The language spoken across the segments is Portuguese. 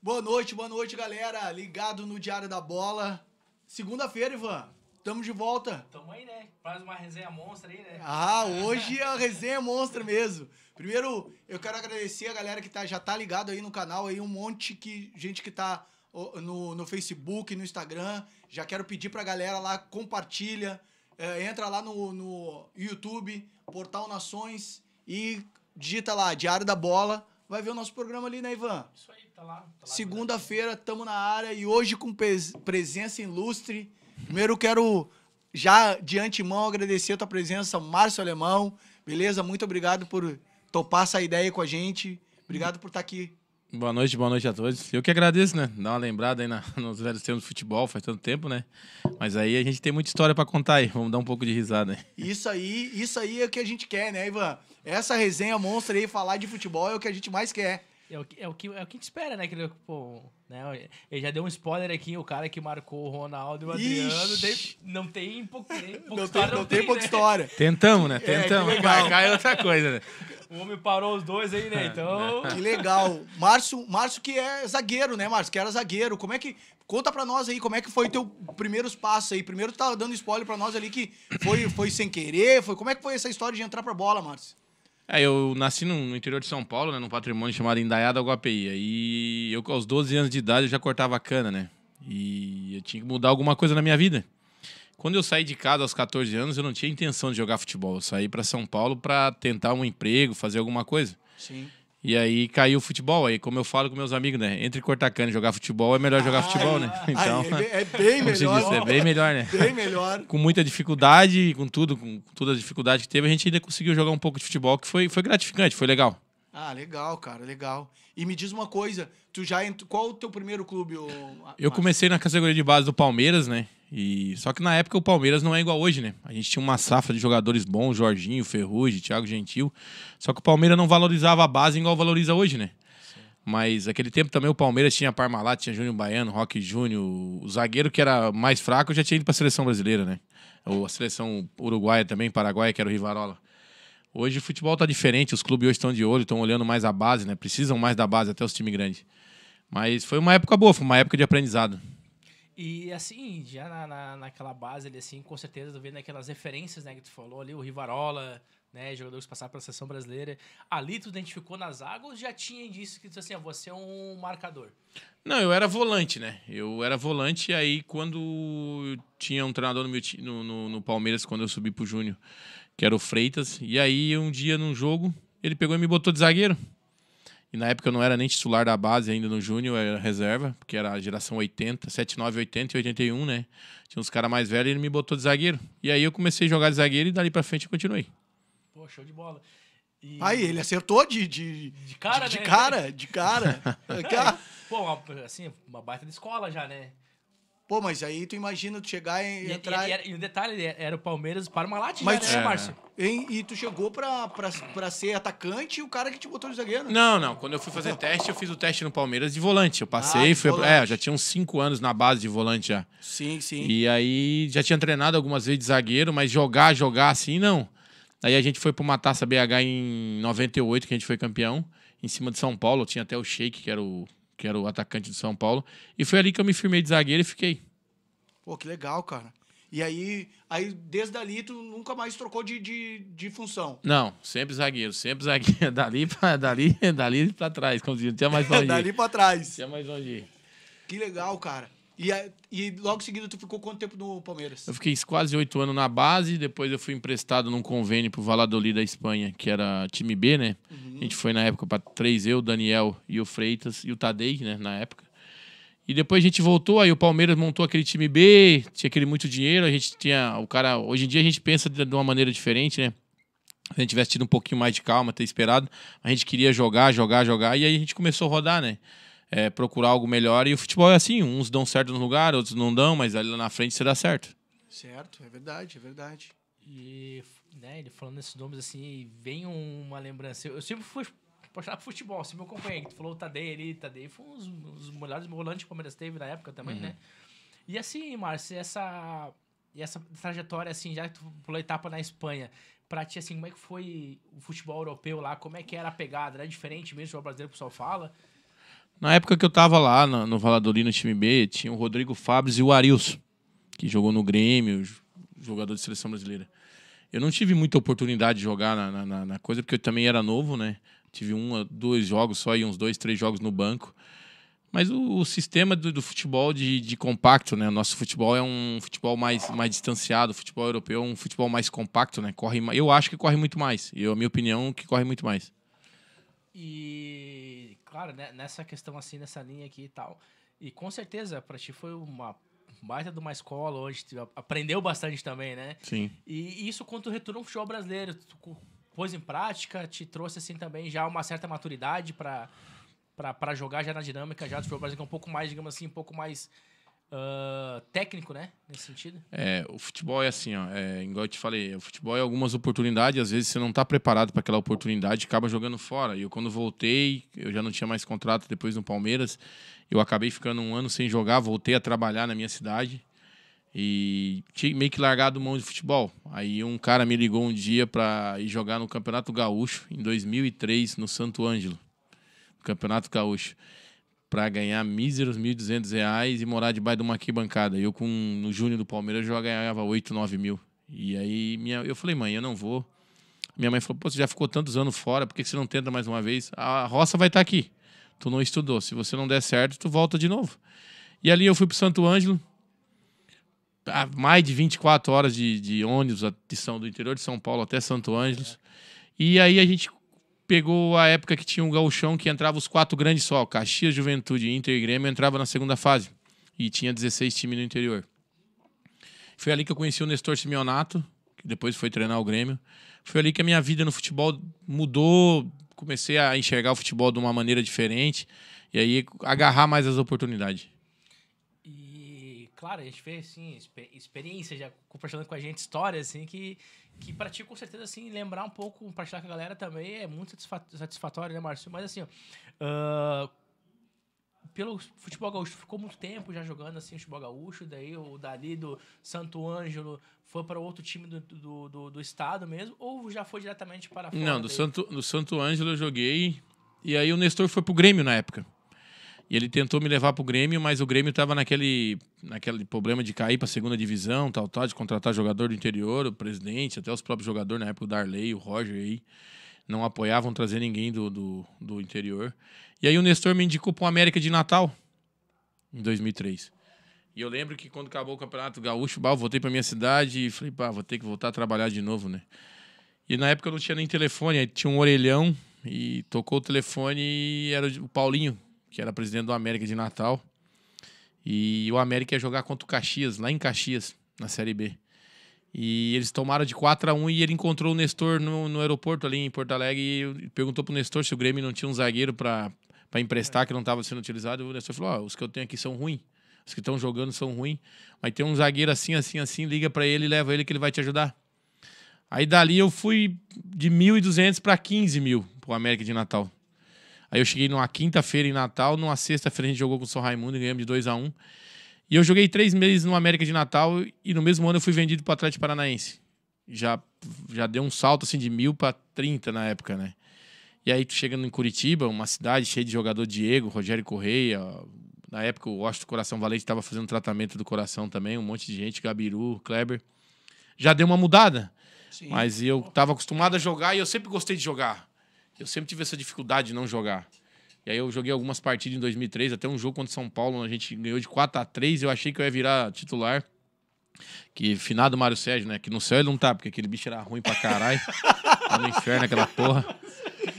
Boa noite, boa noite, galera. Ligado no Diário da Bola. Segunda-feira, Ivan. Tamo de volta. Tamo aí, né? Faz uma resenha monstra aí, né? Ah, hoje é a resenha é monstra mesmo. Primeiro, eu quero agradecer a galera que tá, já tá ligado aí no canal, aí um monte que gente que tá no, no Facebook, no Instagram. Já quero pedir pra galera lá, compartilha, é, entra lá no, no YouTube, Portal Nações e digita lá, Diário da Bola, vai ver o nosso programa ali, né, Ivan? Isso aí, tá lá. Tá lá Segunda-feira, estamos na área e hoje com presença ilustre. Primeiro quero já de antemão agradecer a tua presença, Márcio Alemão. Beleza? Muito obrigado por topar essa ideia com a gente. Obrigado por estar tá aqui. Boa noite, boa noite a todos. Eu que agradeço, né? Dar uma lembrada aí na, nos velhos tempos do futebol, faz tanto tempo, né? Mas aí a gente tem muita história para contar aí. Vamos dar um pouco de risada aí. Isso aí, isso aí é o que a gente quer, né, Ivan? Essa resenha monstra aí, falar de futebol é o que a gente mais quer. É o, que, é o que, é o que te espera, né? Que, pô, né? Ele já deu um spoiler aqui, o cara que marcou o Ronaldo e o Adriano. não tem pouca não história. Tem, não tem, tem né? pouca né? história. Tentamos, né? É, Tentamos. É, marcar é outra coisa, né? O homem parou os dois aí, né? É, então. Né? Que legal. Márcio, Márcio que é zagueiro, né, Márcio? Que era zagueiro. Como é que. Conta pra nós aí, como é que foi teu primeiro passo aí? Primeiro tu tá dando spoiler pra nós ali que foi, foi sem querer, foi. Como é que foi essa história de entrar pra bola, Márcio? É, eu nasci no, interior de São Paulo, né, num patrimônio chamado Indaiada Guapeia. E eu, aos 12 anos de idade, eu já cortava cana, né? E eu tinha que mudar alguma coisa na minha vida. Quando eu saí de casa aos 14 anos, eu não tinha intenção de jogar futebol. Eu saí para São Paulo para tentar um emprego, fazer alguma coisa. Sim. E aí caiu o futebol. Aí, como eu falo com meus amigos, né? Entre cortar cana e jogar futebol, é melhor jogar futebol, né? Então, é, é bem melhor. Diz, é bem melhor, né? Bem melhor. com muita dificuldade, com tudo, com toda a dificuldade que teve, a gente ainda conseguiu jogar um pouco de futebol, que foi, foi gratificante, foi legal. Ah, legal, cara, legal. E me diz uma coisa, tu já entrou... qual o teu primeiro clube? Eu comecei na categoria de base do Palmeiras, né? E só que na época o Palmeiras não é igual hoje, né? A gente tinha uma safra de jogadores bons, Jorginho, Ferrugem, Thiago Gentil. Só que o Palmeiras não valorizava a base igual valoriza hoje, né? Mas aquele tempo também o Palmeiras tinha Parmalat, tinha Júnior Baiano, Roque Júnior. O zagueiro que era mais fraco já tinha ido para a seleção brasileira, né? Ou a seleção uruguaia também, paraguaia, que era o Rivarola. Hoje o futebol tá diferente, os clubes hoje estão de olho, estão olhando mais a base, né? Precisam mais da base, até os times grandes. Mas foi uma época boa, foi uma época de aprendizado. E assim, já na, na, naquela base ali, assim, com certeza, vendo aquelas referências né, que tu falou ali, o Rivarola, né, jogadores que passaram pela seleção brasileira. Ali tu identificou nas águas já tinha indício que tu tipo assim, ah, você é um marcador? Não, eu era volante, né? Eu era volante, e aí quando tinha um treinador no, meu, no, no, no Palmeiras, quando eu subi pro Júnior, que era o Freitas, e aí um dia num jogo, ele pegou e me botou de zagueiro. E na época eu não era nem titular da base ainda no Júnior, era reserva, porque era a geração 80, 79, 80 e 81, né? Tinha uns caras mais velhos e ele me botou de zagueiro. E aí eu comecei a jogar de zagueiro e dali pra frente eu continuei. Pô, show de bola. E... Aí, ele acertou de. De, de cara, de, né? de cara, de cara. é, Pô, assim, uma baita de escola já, né? Pô, mas aí tu imagina tu chegar e, e entrar... E, e, e, o detalhe, era o Palmeiras para uma latinha, mas, né, é. Márcio? E, tu chegou pra, pra, pra ser atacante e o cara que te botou de zagueiro? Não, não. Quando eu fui fazer teste, eu fiz o teste no Palmeiras de volante. Eu passei, ah, fui, é, volante. é, já tinha uns 5 anos na base de volante já. Sim, sim. E aí já tinha treinado algumas vezes de zagueiro, mas jogar, jogar assim, não. Aí a gente foi uma taça BH em 98, que a gente foi campeão, em cima de São Paulo. Tinha até o Sheik, que era o que era o atacante do São Paulo. E foi ali que eu me firmei de zagueiro e fiquei. Pô, que legal, cara. E aí, aí desde ali, tu nunca mais trocou de, de, de função. Não, sempre zagueiro, sempre zagueiro. Dali pra, dali, dali pra trás, como dizia, não tinha mais onde ir. dali pra trás. Não tinha mais onde ir. Que legal, cara. E, e logo seguida tu ficou quanto tempo no Palmeiras? Eu fiquei quase oito anos na base, depois eu fui emprestado num convênio pro Valladolid da Espanha, que era time B, né? Uhum. A gente foi na época para três, eu, Daniel e o Freitas e o Tadei, né? Na época. E depois a gente voltou, aí o Palmeiras montou aquele time B, tinha aquele muito dinheiro, a gente tinha. O cara. Hoje em dia a gente pensa de uma maneira diferente, né? Se a gente tivesse tido um pouquinho mais de calma, ter esperado, a gente queria jogar, jogar, jogar, e aí a gente começou a rodar, né? é, procurar algo melhor. E o futebol é assim: uns dão certo no lugar, outros não dão, mas ali na frente você dá certo. Certo, é verdade, é verdade. E né, ele falando esses nomes assim, vem uma lembrança. Eu, sempre fui apaixonado por futebol, sempre acompanhei. Tu falou o Tadei ali, Tadei foi um dos melhores volantes que o Palmeiras teve na época também, uhum. né? E assim, Márcio, essa, essa trajetória, assim, já que tu pulou etapa na Espanha, pra ti, assim, como é que foi o futebol europeu lá? Como é que era a pegada? Era diferente mesmo do brasileiro que o pessoal fala? Na época que eu tava lá no, no Valladolid, no time B, tinha o Rodrigo Fabres e o Arilson, que jogou no Grêmio, jogador de seleção brasileira. Eu não tive muita oportunidade de jogar na, na, na coisa, porque eu também era novo, né? Tive um, dois jogos só e uns dois, três jogos no banco. Mas o, o sistema do, do futebol de, de, compacto, né? O nosso futebol é um futebol mais, mais distanciado, o futebol europeu é um futebol mais compacto, né? Corre, eu acho que corre muito mais. Eu, é a minha opinião, que corre muito mais. E claro, né, nessa questão assim, nessa linha aqui e tal. E com certeza, para ti foi uma baita de uma escola onde tu aprendeu bastante também, né? Sim. E isso quando tu retornou ao futebol brasileiro, tu pôs em prática, te trouxe assim também já uma certa maturidade para para jogar já na dinâmica já do futebol brasileiro, que é um pouco mais, digamos assim, um pouco mais uh, técnico, né? Nesse sentido. É, o futebol é assim, ó. É, igual eu te falei, o futebol é algumas oportunidades, às vezes você não está preparado para aquela oportunidade acaba jogando fora. E eu, quando voltei, eu já não tinha mais contrato depois no Palmeiras. Eu acabei ficando um ano sem jogar, voltei a trabalhar na minha cidade. E tinha meio que largado mão de futebol. Aí um cara me ligou um dia para ir jogar no Campeonato Gaúcho, em 2003, no Santo Ângelo. Campeonato Gaúcho para ganhar míseros R$ 1.200 e morar debaixo de uma arquibancada. Eu, com no Júnior do Palmeiras, eu já ganhava 8, 9 mil. E aí minha, eu falei, mãe, eu não vou. Minha mãe falou, pô, você já ficou tantos anos fora, por que você não tenta mais uma vez? A roça vai estar tá aqui. Tu não estudou. Se você não der certo, tu volta de novo. E ali eu fui para Santo Ângelo, mais de 24 horas de, de ônibus de São, do interior de São Paulo até Santo Ângelo. E aí a gente pegou a época que tinha um gauchão que entrava os quatro grandes só, Caxias, Juventude, Inter e Grêmio, entrava na segunda fase. E tinha 16 times no interior. Foi ali que eu conheci o Nestor Simeonato, que depois foi treinar o Grêmio. Foi ali que a minha vida no futebol mudou, comecei a enxergar o futebol de uma maneira diferente e aí agarrar mais as oportunidades. E, claro, a gente vê assim, experiência já compartilhando com a gente histórias assim que que pra ti, com certeza, assim, lembrar um pouco, compartilhar com a galera também é muito satisfatório, né, Márcio? Mas assim, ó, uh, pelo futebol gaúcho, ficou muito tempo já jogando assim, futebol gaúcho, daí o dali do Santo Ângelo foi para outro time do, do, do, do, estado mesmo, ou já foi diretamente para a Não, do Santo, do Santo Ângelo eu joguei, e aí o Nestor foi pro Grêmio na época. E ele tentou me levar para o Grêmio, mas o Grêmio estava naquele, naquele problema de cair para a segunda divisão, tal, tal, de contratar jogador do interior, o presidente, até os próprios jogadores na época, o Darley, o Roger aí, não apoiavam trazer ninguém do, do, do interior. E aí o Nestor me indicou para o América de Natal, em 2003. E eu lembro que quando acabou o Campeonato Gaúcho, eu voltei para minha cidade e falei, bah, vou ter que voltar a trabalhar de novo, né? E na época eu não tinha nem telefone, aí tinha um orelhão e tocou o telefone e era o Paulinho, que era presidente do América de Natal. E o América ia jogar contra o Caxias, lá em Caxias, na Série B. E eles tomaram de 4 a 1 e ele encontrou o Nestor no, no aeroporto ali em Porto Alegre e perguntou pro Nestor se o Grêmio não tinha um zagueiro para emprestar, que não estava sendo utilizado. E o Nestor falou: Ó, oh, os que eu tenho aqui são ruins. Os que estão jogando são ruins. Mas tem um zagueiro assim, assim, assim, liga para ele e leva ele que ele vai te ajudar. Aí dali eu fui de 1.200 para 15 mil pro América de Natal. Aí eu cheguei numa quinta-feira em Natal, numa sexta-feira a gente jogou com o São Raimundo e ganhamos de 2 a 1 um. E eu joguei três meses no América de Natal e no mesmo ano eu fui vendido para o Atlético Paranaense. Já, já deu um salto assim de mil para 30 na época, né? E aí chegando em Curitiba, uma cidade cheia de jogador Diego, Rogério Correia. Na época o Austin Coração Valente estava fazendo tratamento do coração também, um monte de gente, Gabiru, Kleber. Já deu uma mudada. Sim. Mas eu estava acostumado a jogar e eu sempre gostei de jogar. Eu sempre tive essa dificuldade de não jogar. E aí eu joguei algumas partidas em 2003, até um jogo contra São Paulo, a gente ganhou de 4 a 3 eu achei que eu ia virar titular. Que finado Mário Sérgio, né? Que no céu ele não tá, porque aquele bicho era ruim pra caralho. tá no inferno aquela porra.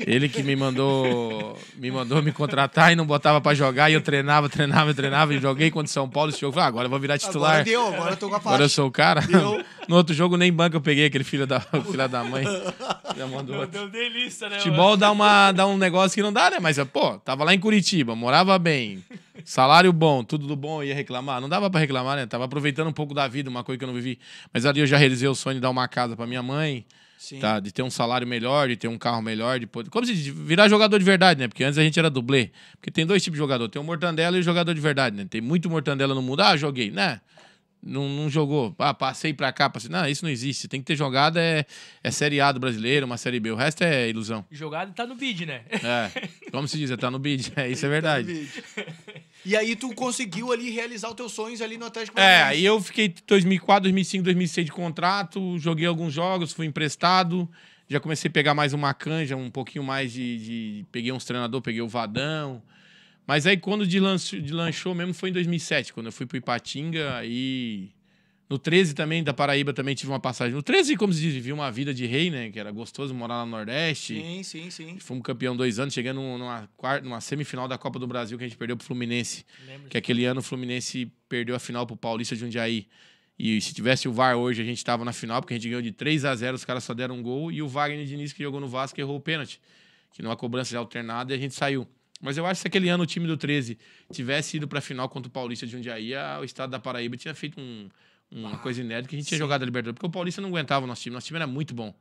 Ele que me mandou me mandou me contratar e não botava para jogar, e eu treinava, treinava, treinava, e joguei contra o São Paulo esse jogo. ah, agora eu vou virar titular. Agora deu, agora eu tô com a Agora eu sou o cara. Deu. No outro jogo nem banco eu peguei aquele filho da, filho da mãe. Já mandou delícia, né? Futebol dá, uma, dá um negócio que não dá, né? Mas, pô, tava lá em Curitiba, morava bem, salário bom, tudo do bom, ia reclamar. Não dava para reclamar, né? Tava aproveitando um pouco da vida, uma coisa que eu não vivi. Mas ali eu já realizei o sonho de dar uma casa para minha mãe. Sim. tá? De ter um salário melhor, de ter um carro melhor, de poder... como se diz, virar jogador de verdade, né? Porque antes a gente era dublê. Porque tem dois tipos de jogador, tem o mortandela e o jogador de verdade, né? Tem muito mortandela no mundo. Ah, joguei, né? Não, não jogou, ah, passei pra cá, passei. Não, isso não existe. Tem que ter jogada é, é Série A do brasileiro, uma Série B. O resto é ilusão. Jogada tá no bid, né? É. Como se diz, é tá no bid. É, isso é tá verdade. Tá E aí tu conseguiu ali realizar os teus sonhos ali no Atlético É, aí eu fiquei 2004, 2005, 2006 de contrato, joguei alguns jogos, fui emprestado, já comecei a pegar mais uma canja, um pouquinho mais de... de peguei uns treinador, peguei o Vadão... Mas aí quando de, lancho, de lanchou mesmo foi em 2007, quando eu fui pro Ipatinga, aí no 13 também, da Paraíba, também tive uma passagem. No 13, como se diz, vivi uma vida de rei, né? Que era gostoso morar lá no Nordeste. Sim, sim, sim. Fomos campeão dois anos, chegando numa, quarta, numa semifinal da Copa do Brasil que a gente perdeu pro Fluminense. Lembro que aquele ano o Fluminense perdeu a final pro Paulista de Jundiaí. E se tivesse o VAR hoje, a gente tava na final, porque a gente ganhou de 3 a 0 os caras só deram um gol. E o Wagner Diniz, que jogou no Vasco, errou o pênalti. Que numa cobrança alternada, e a gente saiu. Mas eu acho que se aquele ano o time do 13 tivesse ido pra final contra o Paulista de Jundiaí, o estado da Paraíba tinha feito um uma ah, coisa inédita que a gente sim. tinha jogado a Libertadores, porque o Paulista não aguentava o nosso time. Nosso time era muito bom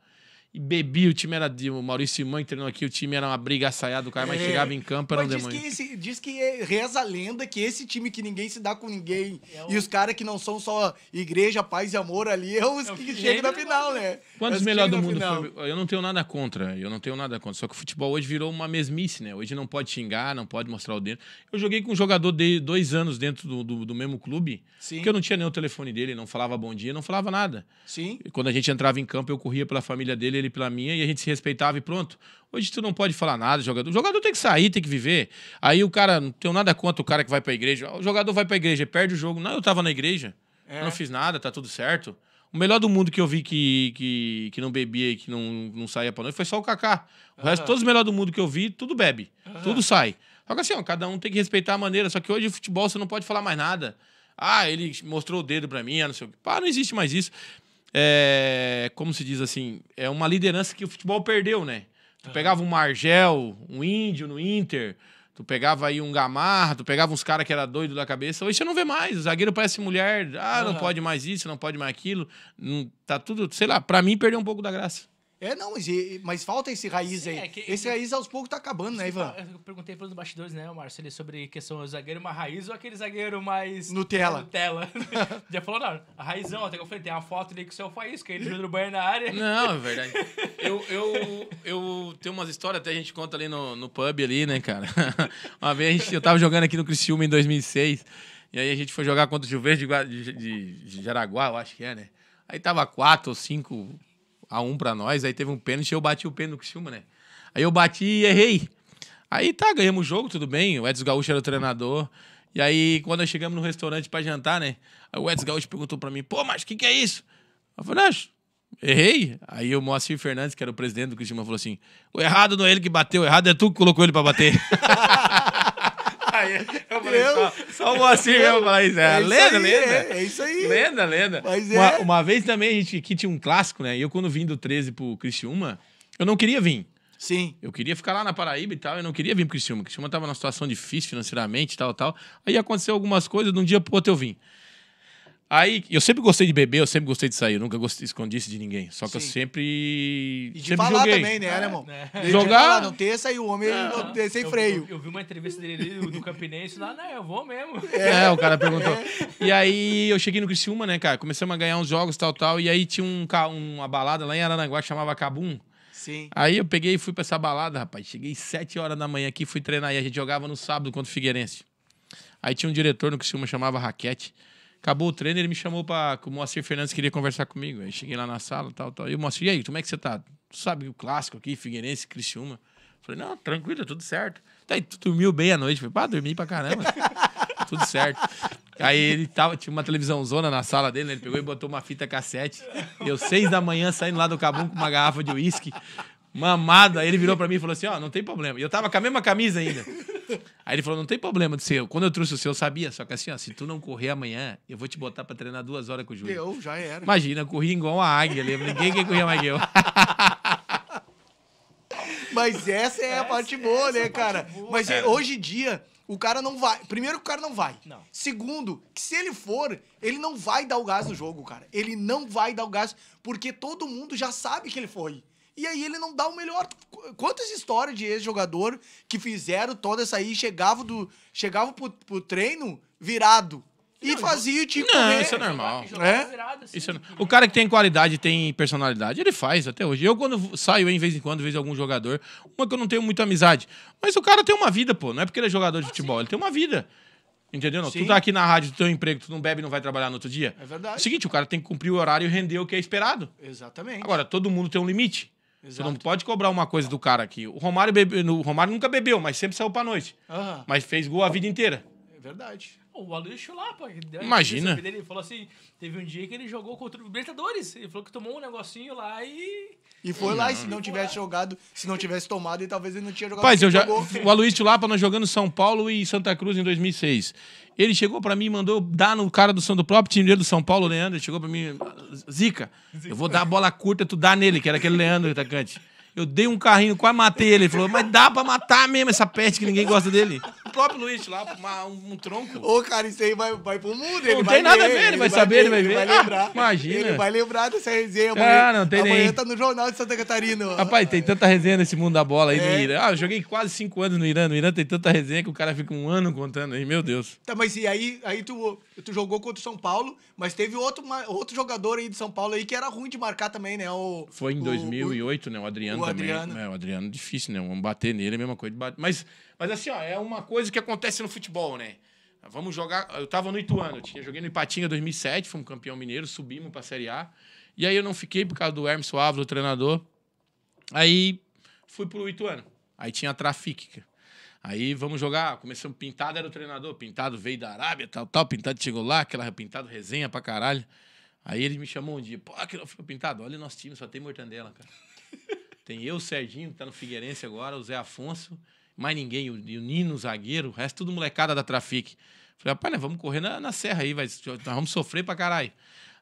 e bebi, o time era de o Maurício Mãe treinou aqui, o time era uma briga assaiada do cara, mas é. chegava em campo, era mas um diz demônio. Que esse, diz que é, reza a lenda que esse time que ninguém se dá com ninguém é e os caras que não são só igreja, paz e amor ali, é os é que, que chegam na final, né? Quantos melhores do mundo foi? Eu não tenho nada contra, eu não tenho nada contra. Só que o futebol hoje virou uma mesmice, né? Hoje não pode xingar, não pode mostrar o dedo. Eu joguei com um jogador de dois anos dentro do, do, do mesmo clube, Sim. que eu não tinha nem o telefone dele, não falava bom dia, não falava nada. Sim. E quando a gente entrava em campo, eu corria pela família dele, dele pela minha e a gente se respeitava e pronto. Hoje tu não pode falar nada, jogador. O jogador tem que sair, tem que viver. Aí o cara, não tenho nada contra o cara que vai pra igreja. O jogador vai pra igreja, perde o jogo. Não, eu tava na igreja. É. Eu não fiz nada, tá tudo certo. O melhor do mundo que eu vi que, que, que não bebia e que não, não saía pra noite foi só o Kaká. O uhum. resto, todos os melhores do mundo que eu vi, tudo bebe. Uhum. Tudo sai. Só que assim, ó, cada um tem que respeitar a maneira. Só que hoje o futebol você não pode falar mais nada. Ah, ele mostrou o dedo pra mim, ah, não sei o que. Pá, não existe mais isso é, como se diz assim, é uma liderança que o futebol perdeu, né? Tu pegava um Margel, um Índio no Inter, tu pegava aí um Gamarra, tu pegava uns caras que era doido da cabeça. Hoje você não vê mais, o zagueiro parece mulher, ah, não uhum. pode mais isso, não pode mais aquilo. tá tudo, sei lá, pra mim perdeu um pouco da graça. É, não, mas, mas falta esse raiz Sim, aí. É que, esse que, raiz aos poucos tá acabando, né, Ivan? eu perguntei pelos bastidores, né, Márcio, ali sobre questão do zagueiro uma raiz ou aquele zagueiro mais. Nutella. Nutella. Já falou, não, a raizão, até que eu falei, tem uma foto ali com o seu faísca, ele jogando banho na área. Não, é verdade. eu, eu, eu tenho umas histórias, até a gente conta ali no, no pub ali, né, cara? uma vez gente, eu tava jogando aqui no Criciúma em 2006, e aí a gente foi jogar contra o Gilverde de, de, de, de Jaraguá, eu acho que é, né? Aí tava quatro ou cinco a um para nós. Aí teve um pênalti, eu bati o pênalti no Criciúma, né? Aí eu bati e errei. Aí tá, ganhamos o jogo, tudo bem. O Edson Gaúcho era o treinador. E aí, quando nós chegamos no restaurante para jantar, né? o Edson Gaúcho perguntou para mim: pô, mas o que, que é isso? Eu falei: não, errei. Aí o Moacir Fernandes, que era o presidente do Cristiano falou assim: o errado não é ele que bateu, o errado é tu que colocou ele para bater. eu falei, eu, só, só o Moacir mesmo falar isso. É, é lenda, aí, lenda. É, é, isso aí. Lenda, lenda. Mas uma, é. uma vez também a gente aqui tinha um clássico, né? E eu, quando vim do 13 pro Criciúma, eu não queria vir. Sim. Eu queria ficar lá na Paraíba e tal, eu não queria vir pro Criciúma. Criciúma tava numa situação difícil financeiramente e tal, tal. Aí aconteceu algumas coisas, de um dia pro outro eu vim. Aí, eu sempre gostei de beber, eu sempre gostei de sair, eu nunca gostei, isso de ninguém. Só que Sim. eu sempre. E de sempre falar joguei. também, né, né é, irmão? Né? jogar. De falar, não ter, sair o homem não, ter, sem freio. Eu, eu, vi uma entrevista dele do Campinense lá, né? eu vou mesmo. É, é o cara perguntou. É. E aí, eu cheguei no Criciúma, né, cara? Começamos a ganhar uns jogos, tal, tal. E aí, tinha um, uma balada lá em Aranaguá que chamava Cabum. Sim. Aí eu peguei e fui pra essa balada, rapaz. Cheguei 7 horas da manhã aqui, fui treinar. E a gente jogava no sábado contra o Figueirense. Aí tinha um diretor no que se chamava Raquete. Acabou o treino, ele me chamou para o Moacir Fernandes queria conversar comigo. Aí cheguei lá na sala, tal, tal. E o Moacir, e aí, como é que você tá? Tu sabe o clássico aqui, Figueirense, Criciúma. Falei, não, tranquilo, tudo certo. Daí tá, tu dormiu bem a noite. Falei, pá, dormi pra caramba. tudo certo. Aí ele tava, tinha uma televisão zona na sala dele, né? ele pegou e botou uma fita cassete. Deu seis da manhã saindo lá do Cabum com uma garrafa de uísque mamada. Aí ele virou para mim e falou assim: Ó, oh, não tem problema. E eu tava com a mesma camisa ainda. Aí ele falou: Não tem problema de ser. Quando eu trouxe o seu, eu sabia. Só que assim, ó, se tu não correr amanhã, eu vou te botar para treinar duas horas com o Júlio. Eu, já era. Imagina, corri igual uma águia. Lembra? Ninguém quer correr mais que eu. Mas essa é a parte boa, é né, cara? Boa. Mas é. hoje em dia. O cara não vai. Primeiro, que o cara não vai. Não. Segundo, que se ele for, ele não vai dar o gás no jogo, cara. Ele não vai dar o gás, porque todo mundo já sabe que ele foi. E aí ele não dá o melhor. Quantas histórias de ex-jogador que fizeram toda essa aí, chegavam do, chegava pro, pro treino virado. E não, fazia o time tipo Não, correr. isso é normal. É? Assim, isso é... Né? O cara que tem qualidade, tem personalidade, ele faz até hoje. Eu, quando saio em vez em quando, vejo algum jogador, uma que eu não tenho muita amizade. Mas o cara tem uma vida, pô. Não é porque ele é jogador de ah, futebol, sim. ele tem uma vida. Entendeu? Não? Tu tá aqui na rádio, do tem emprego, tu não bebe não vai trabalhar no outro dia. É verdade. É o seguinte, o cara tem que cumprir o horário e render o que é esperado. Exatamente. Agora, todo mundo tem um limite. Exato. Você não pode cobrar uma coisa do cara aqui. O Romário, bebe, o Romário nunca bebeu, mas sempre saiu pra noite. Uhum. Mas fez gol a vida inteira. É verdade o Aloysio Chulapa. Imagina. ele falou assim, teve um dia que ele jogou contra o Libertadores. Ele falou que tomou um negocinho lá e... E foi não. lá, e se não tivesse jogado, se não tivesse tomado, e talvez ele não tinha jogado. Paz, eu já, jogou. o Aloysio Chulapa, nós jogando São Paulo e Santa Cruz em 2006. Ele chegou para mim e mandou dar no cara do, do próprio time dele do São Paulo, Leandro. Ele chegou para mim, ah, Zica, eu vou dar a bola curta, tu dá nele, que era aquele Leandro, atacante. Eu dei um carrinho, quase matei ele. Ele falou, mas dá pra matar mesmo essa peste que ninguém gosta dele. O próprio Luiz lá, uma, um, um, tronco. Ô, cara, isso aí vai, vai pro mundo. Ele não tem nada ler, a ver, ele, ele vai, saber, ver, ele vai ver. Ele vai ah, lembrar. Ah, imagina. Ele vai lembrar dessa resenha. Ah, não tem amanhã nem. Amanhã tá no Jornal de Santa Catarina. Rapaz, tem tanta resenha nesse mundo da bola aí é. no Irã. Ah, eu joguei quase cinco anos no Irã. No Irã tem tanta resenha que o cara fica um ano contando aí, meu Deus. Tá, mas e aí, aí tu, tu jogou contra o São Paulo, mas teve outro, outro jogador aí de São Paulo aí que era ruim de marcar também, né? O, Foi em o, 2008, o, né? O Adriano. O também. Adriano. É, o Adriano é difícil, né? Vamos bater nele, é a mesma coisa. Mas, mas assim, ó, é uma coisa que acontece no futebol, né? Vamos jogar. Eu tava no Ituano, tinha, joguei no Ipatinga 2007, fomos campeão mineiro, subimos pra Série A. E aí eu não fiquei por causa do Hermes Suave, do treinador. Aí fui pro Ituano. Aí tinha a Trafic. Aí vamos jogar, começamos, Pintado era o treinador, Pintado veio da Arábia, tal, tal, Pintado chegou lá, aquela Pintado resenha pra caralho. Aí ele me chamou um dia, pô, aquilo, eu Pintado, olha o nosso time, só tem mortandela, cara. Tem eu, o Serginho, que tá no Figueirense agora, o Zé Afonso, mais ninguém, o, o Nino, o zagueiro, o resto tudo molecada da Trafic. Falei, rapaz, né, vamos correr na, na serra aí, vai, nós vamos sofrer pra caralho.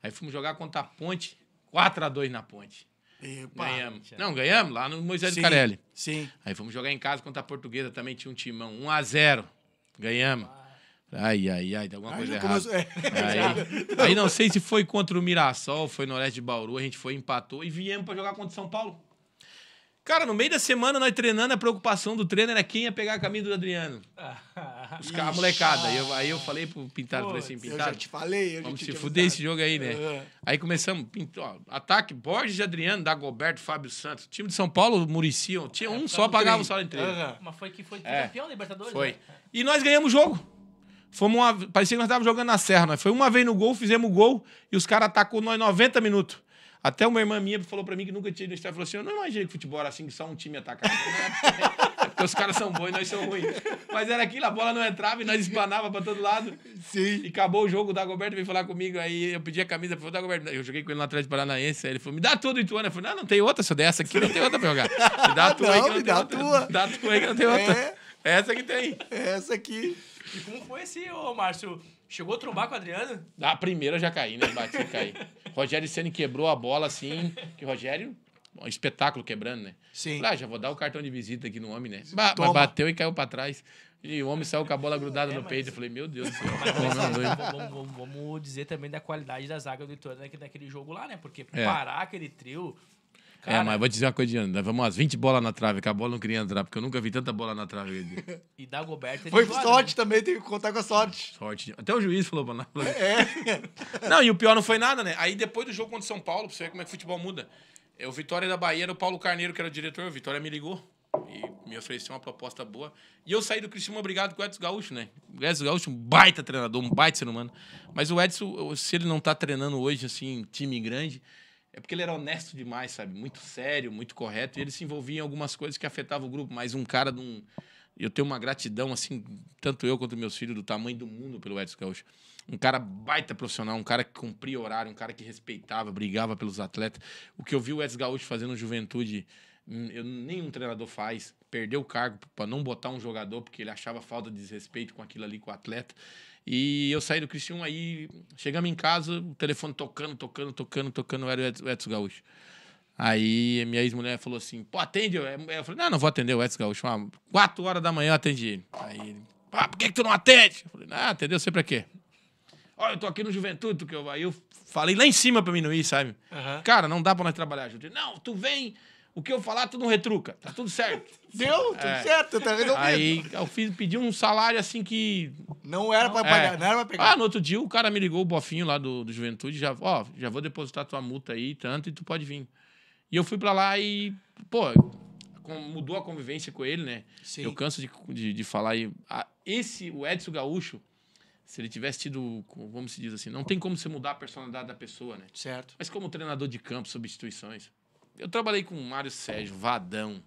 Aí fomos jogar contra a Ponte, 4x2 na Ponte. Epa. Ganhamos. Não, ganhamos lá no Moisés sim, Carelli. Sim. Aí fomos jogar em casa contra a Portuguesa, também tinha um timão. 1x0. Ganhamos. Ai, ai, ai, tem alguma ai, coisa errada. Começou... É. Aí, aí, não sei se foi contra o Mirassol, foi no Oeste de Bauru, a gente foi, empatou e viemos para jogar contra o São Paulo. Cara, no meio da semana nós treinando, a preocupação do treino era quem ia pegar a camisa do Adriano. Os caras, molecada. Aí eu, aí eu falei pro Pintado, falei assim, Pintado. Eu já te falei, eu Vamos se fuder esse jogo aí, né? Uhum. Aí começamos, ó, ataque, Borges, Adriano, Dagoberto, Fábio Santos. time de São Paulo, Murici, tinha é, um é, só, pagava o salário inteiro. Uhum. Mas foi que foi campeão é. Libertadores? Foi. Né? E nós ganhamos o jogo. Fomos uma, parecia que nós estávamos jogando na Serra, nós foi uma vez no gol, fizemos o gol e os caras atacou nós 90 minutos. Até uma irmã minha falou para mim que nunca tinha ido no estádio falou assim: Eu não imaginei que futebol era assim, que só um time atacava. Né? É porque os caras são bons e nós somos ruins. Mas era aquilo, a bola não entrava e nós espanava para todo lado. Sim. E acabou o jogo, o Dagoberto veio falar comigo. Aí eu pedi a camisa, falou: Dagoberto, eu joguei com ele lá atrás de Paranaense. Aí ele falou: Me dá tudo, Ituano. Eu falei: Não, não tem outra, só dessa aqui, não tem outra pra jogar. Me dá a ah, tua não, aí que não me tem dá outra. Tua. Me dá a tua aí que não tem outra. É. Essa que tem. É essa aqui. E como foi esse, ô Márcio? Chegou a trombar com o Adriano? Da primeira eu já caí, né? Bati, caí. Rogério Senna quebrou a bola assim, que Rogério um espetáculo quebrando, né? Sim. ah, já vou dar o cartão de visita aqui no homem, né? Ba Toma. bateu e caiu para trás. E o homem saiu com a bola grudada é, no mas... peito. Eu falei, meu Deus do céu. Assim, vamos, vamos, vamos, dizer também da qualidade da zaga do Ituano naquele jogo lá, né? Porque é. parar aquele trio é, cara. É, mas vou te dizer uma coisa, Diana. Vamos umas 20 bolas na trave, que a bola não queria entrar, porque eu nunca vi tanta bola na trave. e Dagoberto... Foi joga, sorte né? também, tem que contar com a sorte. Sorte. Até o juiz falou pra nós. Assim. É. Não, e o pior não foi nada, né? Aí depois do jogo contra São Paulo, pra você ver como é que o futebol muda, o Vitória da Bahia era o Paulo Carneiro, que era o diretor, o Vitória me ligou e me ofereceu uma proposta boa. E eu saí do Cristiano obrigado com o Edson Gaúcho, né? O Edson Gaúcho um baita treinador, um baita ser humano. Mas o Edson, se ele não tá treinando hoje, assim, time grande é porque ele era honesto demais, sabe? Muito sério, muito correto. E ele se envolvia em algumas coisas que afetavam o grupo. Mas um cara de um. Eu tenho uma gratidão, assim, tanto eu quanto meus filhos, do tamanho do mundo pelo Edson Gaúcho. Um cara baita profissional, um cara que cumpria horário, um cara que respeitava, brigava pelos atletas. O que eu vi o Edson Gaúcho fazendo no juventude, hum, eu, nenhum treinador faz. Perdeu o cargo para não botar um jogador, porque ele achava falta de desrespeito com aquilo ali, com o atleta. E eu saí do Criciúma aí, chegamos em casa, o telefone tocando, tocando, tocando, tocando, era o Edson Gaúcho. Aí minha ex-mulher falou assim: pô, atende. Eu, falei: não, não vou atender o Edson Gaúcho. quatro horas da manhã eu atendi ele. Aí ele: por que, que tu não atende? Eu falei: não ah, atendeu, sei pra quê. Olha, eu tô aqui no Juventude, que eu, aí eu falei lá em cima pra mim não ir, sabe? Uhum. Cara, não dá pra nós trabalhar. Eu não, tu vem, o que eu falar, tu não retruca. Tá tudo certo. Deu, tudo é. certo, tá resolvido. Aí eu fiz, pedi um salário assim que. Não era pra é. pagar, é. não era pra pegar. Ah, no outro dia o cara me ligou, o bofinho lá do, do Juventude, já, ó, já vou depositar tua multa aí, tanto, e tu pode vir. E eu fui pra lá e, pô, mudou a convivência com ele, né? Sim. Eu canso de, de, de falar aí. Ah, esse, o Edson Gaúcho, se ele tivesse tido, como se diz assim, não tem como você mudar a personalidade da pessoa, né? Certo. Mas como treinador de campo, substituições. Eu trabalhei com o Mário Sérgio, Vadão,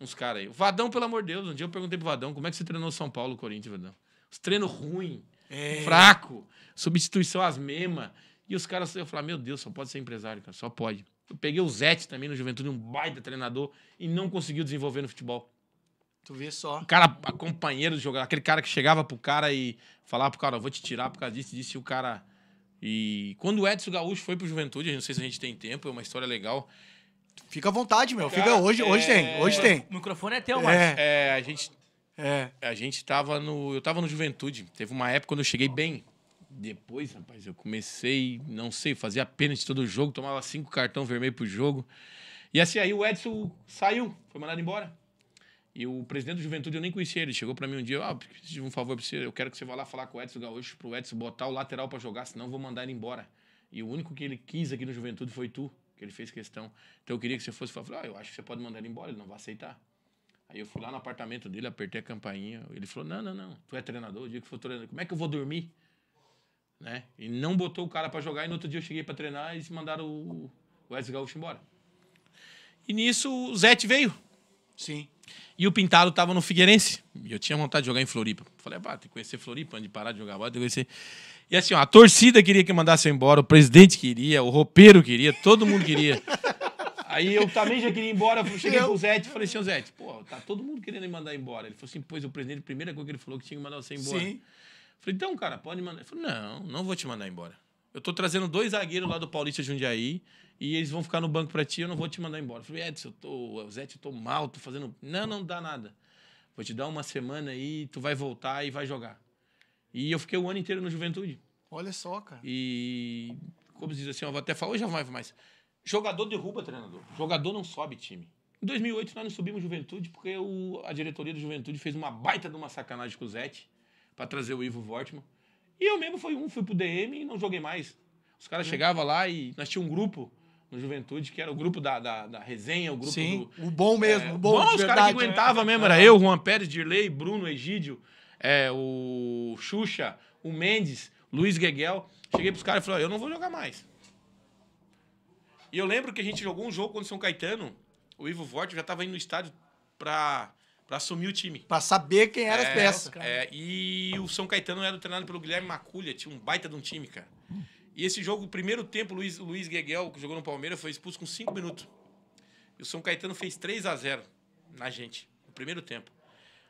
uns caras aí. O Vadão, pelo amor de Deus, um dia eu perguntei pro Vadão como é que você treinou São Paulo, Corinthians, Vadão? Os treinos ruins é. fraco, substituição às mesmas. E os caras, eu falei ah, meu Deus, só pode ser empresário, cara, só pode. Eu peguei o Zete também no Juventude, um baita treinador, e não conseguiu desenvolver no futebol. Tu vê só. O cara, companheiro de jogador, aquele cara que chegava pro cara e falava pro cara, vou te tirar por causa disso, disse o cara. E quando o Edson Gaúcho foi pro Juventude, não sei se a gente tem tempo, é uma história legal. Fica à vontade, meu. Fica, hoje, hoje tem, é. hoje tem. O microfone é teu, é. Márcio. É, a gente... É. A gente tava no... Eu tava no Juventude. Teve uma época quando eu cheguei bem. Depois, rapaz, eu comecei, não sei, fazia de todo jogo, tomava cinco cartão vermelho pro jogo. E assim, aí o Edson saiu, foi mandado embora. E o presidente do Juventude, eu nem conhecia ele, chegou para mim um dia, ah, preciso de um favor pra você, eu quero que você vá lá falar com o Edson Gaúcho, pro Edson botar o lateral para jogar, senão eu vou mandar ele embora. E o único que ele quis aqui no Juventude foi tu que ele fez questão. Então eu queria que você fosse falar, ah, eu acho que você pode mandar ele embora, ele não vai aceitar. Aí eu fui lá no apartamento dele, apertei a campainha, ele falou: "Não, não, não, tu é treinador, O dia que for treinador. Como é que eu vou dormir?" Né? E não botou o cara para jogar e no outro dia eu cheguei para treinar e mandaram o Wesley Gaúcho embora. E nisso o Zete veio. Sim. E o Pintado tava no Figueirense. E eu tinha vontade de jogar em Floripa. Falei, ah, pá, tem que conhecer Floripa, antes de parar de jogar bola, tem que conhecer. E assim, ó, a torcida queria que mandasse eu embora, o presidente queria, o roupeiro queria, todo mundo queria. Aí eu também já queria ir embora, cheguei eu... pro Zé e falei assim, Zé, pô, tá todo mundo querendo me mandar embora. Ele falou assim, pois o presidente, a primeira coisa que ele falou que tinha que mandar você embora. Sim. falei, então, cara, pode mandar. Ele falou, não, não vou te mandar embora. Eu tô trazendo dois zagueiros lá do Paulista Jundiaí e eles vão ficar no banco pra ti, eu não vou te mandar embora. Eu falei, Edson, eu tô, o Zé, eu tô mal, tô fazendo... Não, não dá nada. Vou te dar uma semana aí, tu vai voltar e vai jogar. E eu fiquei o ano inteiro no Juventude. Olha só, cara. E, como diz assim, eu vou até falar, hoje já vai mais. Jogador derruba treinador. Jogador não sobe time. Em 2008 nós não subimos Juventude porque o, a diretoria do Juventude fez uma baita de uma sacanagem com o Zete para trazer o Ivo Vortman. E eu mesmo fui um, fui pro DM e não joguei mais. Os caras hum. chegavam lá e nós tínhamos um grupo no Juventude, que era o grupo da, da, da resenha, o grupo Sim, do. O bom mesmo, é, o bom. bom os caras que né? aguentavam mesmo, era eu, Juan Pérez, Dirley, Bruno, Egídio, é, o Xuxa, o Mendes, Luiz Gueguel. Cheguei pros caras e falei, eu não vou jogar mais. E eu lembro que a gente jogou um jogo contra o São Caetano, o Ivo Vorte já tava indo no estádio pra, pra assumir o time. Pra saber quem era é, as peças. É, e o São Caetano era treinado pelo Guilherme Maculha, tinha um baita de um time, cara. E esse jogo, o primeiro tempo, o Luiz, o Luiz Gueguel, que jogou no Palmeiras, foi expulso com 5 minutos. E o São Caetano fez 3 a 0 na gente, no primeiro tempo.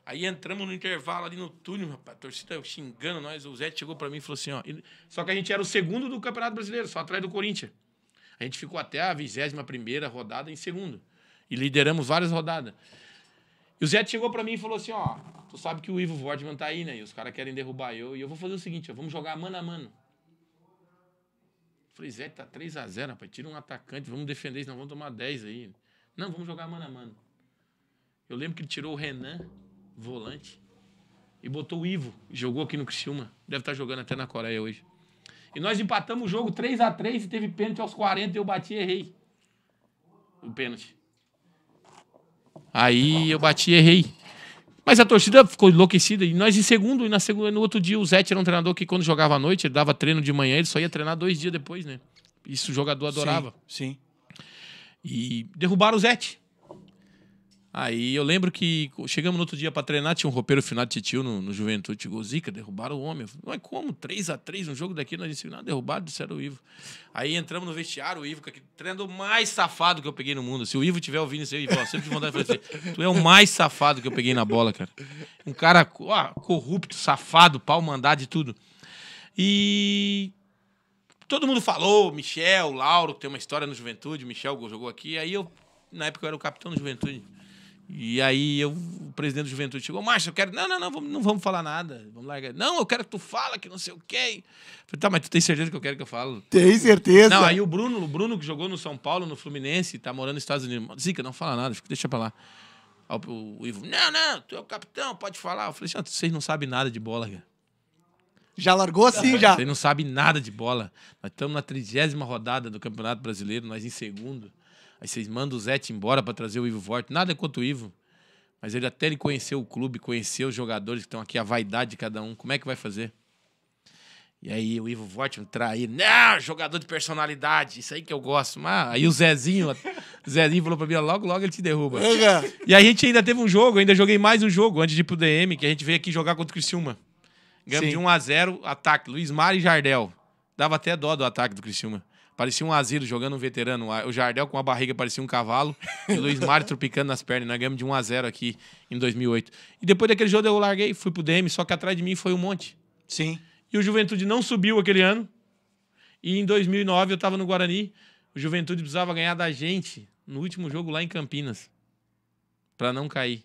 Aí entramos no intervalo ali no túnel, rapaz, a torcida xingando nós. O Zé chegou para mim e falou assim, ó. Só que a gente era o segundo do Campeonato Brasileiro, só atrás do Corinthians. A gente ficou até a 21 primeira rodada em segundo. E lideramos várias rodadas. E o Zé chegou para mim e falou assim, ó, tu sabe que o Ivo Vortman tá aí, né? E os caras querem derrubar eu. E eu vou fazer o seguinte, ó, vamos jogar mano a mano. Eu falei, Zé, tá 3x0, rapaz, tira um atacante, vamos defender, senão vamos tomar 10 aí. Não, vamos jogar mano a mano. Eu lembro que ele tirou o Renan volante. E botou o Ivo, jogou aqui no Criciúma. Deve estar tá jogando até na Coreia hoje. E nós empatamos o jogo 3 a 3 e teve pênalti aos 40 e eu bati e errei. O pênalti. Aí eu bati e errei. Mas a torcida ficou enlouquecida. E nós em segundo, e na segunda, no outro dia, o Zé era um treinador que quando jogava à noite, ele dava treino de manhã, ele só ia treinar dois dias depois, né? Isso o jogador adorava. Sim. sim. E derrubaram o Zete. Aí eu lembro que chegamos no outro dia para treinar, tinha um roupeiro final de titio no, no Juventude, Golzica derrubaram o homem. não é como? 3 a 3 um jogo daqui? Nós disse, não, derrubaram, disseram o Ivo. Aí entramos no vestiário, o Ivo, que treinando mais safado que eu peguei no mundo. Se o Ivo tiver ouvindo isso aí, Ivo, ó, sempre te mandar assim, Tu é o mais safado que eu peguei na bola, cara. Um cara ó, corrupto, safado, pau mandado de tudo. E todo mundo falou, Michel, Lauro, tem uma história no Juventude, Michel jogou aqui. Aí eu, na época, eu era o capitão do Juventude. E aí eu, o presidente da juventude chegou, Márcio, eu quero. Não, não, não, vamos, não vamos falar nada. Vamos largar. Não, eu quero que tu fala, que não sei o quê. Falei, tá, mas tu tem certeza que eu quero que eu falo? Tem certeza. Não, aí o Bruno, o Bruno que jogou no São Paulo, no Fluminense, tá morando nos Estados Unidos. Zica, não fala nada, deixa pra lá. o, o Ivo, não, não, tu é o capitão, pode falar. Eu falei, assim, ah, vocês não sabem nada de bola, cara. Já largou assim, já? Vocês não sabem nada de bola. Nós estamos na trigésima rodada do Campeonato Brasileiro, nós em segundo. Aí vocês mandam o Zé embora para trazer o Ivo Vorte. Nada contra o Ivo. Mas ele até ele conheceu o clube, conheceu os jogadores que estão aqui, a vaidade de cada um, como é que vai fazer? E aí o Ivo Vortman trair, não, jogador de personalidade, isso aí que eu gosto. Mas aí o Zezinho, o Zezinho falou pra mim, logo, logo ele te derruba. Uhum. e aí a gente ainda teve um jogo, ainda joguei mais um jogo antes de ir pro DM, que a gente veio aqui jogar contra o Criciúma. Ganhamos Sim. de 1 a 0 ataque, Luiz Mário e Jardel. Dava até dó do ataque do Criciúma. Parecia um asilo jogando um veterano. O Jardel com a barriga parecia um cavalo. E o Luiz Mário tropicando nas pernas. Nós ganhamos de 1 a 0 aqui em 2008. E depois daquele jogo eu larguei, fui pro DM, só que atrás de mim foi um monte. Sim. E o Juventude não subiu aquele ano. E em 2009 eu tava no Guarani. O Juventude precisava ganhar da gente no último jogo lá em Campinas para não cair.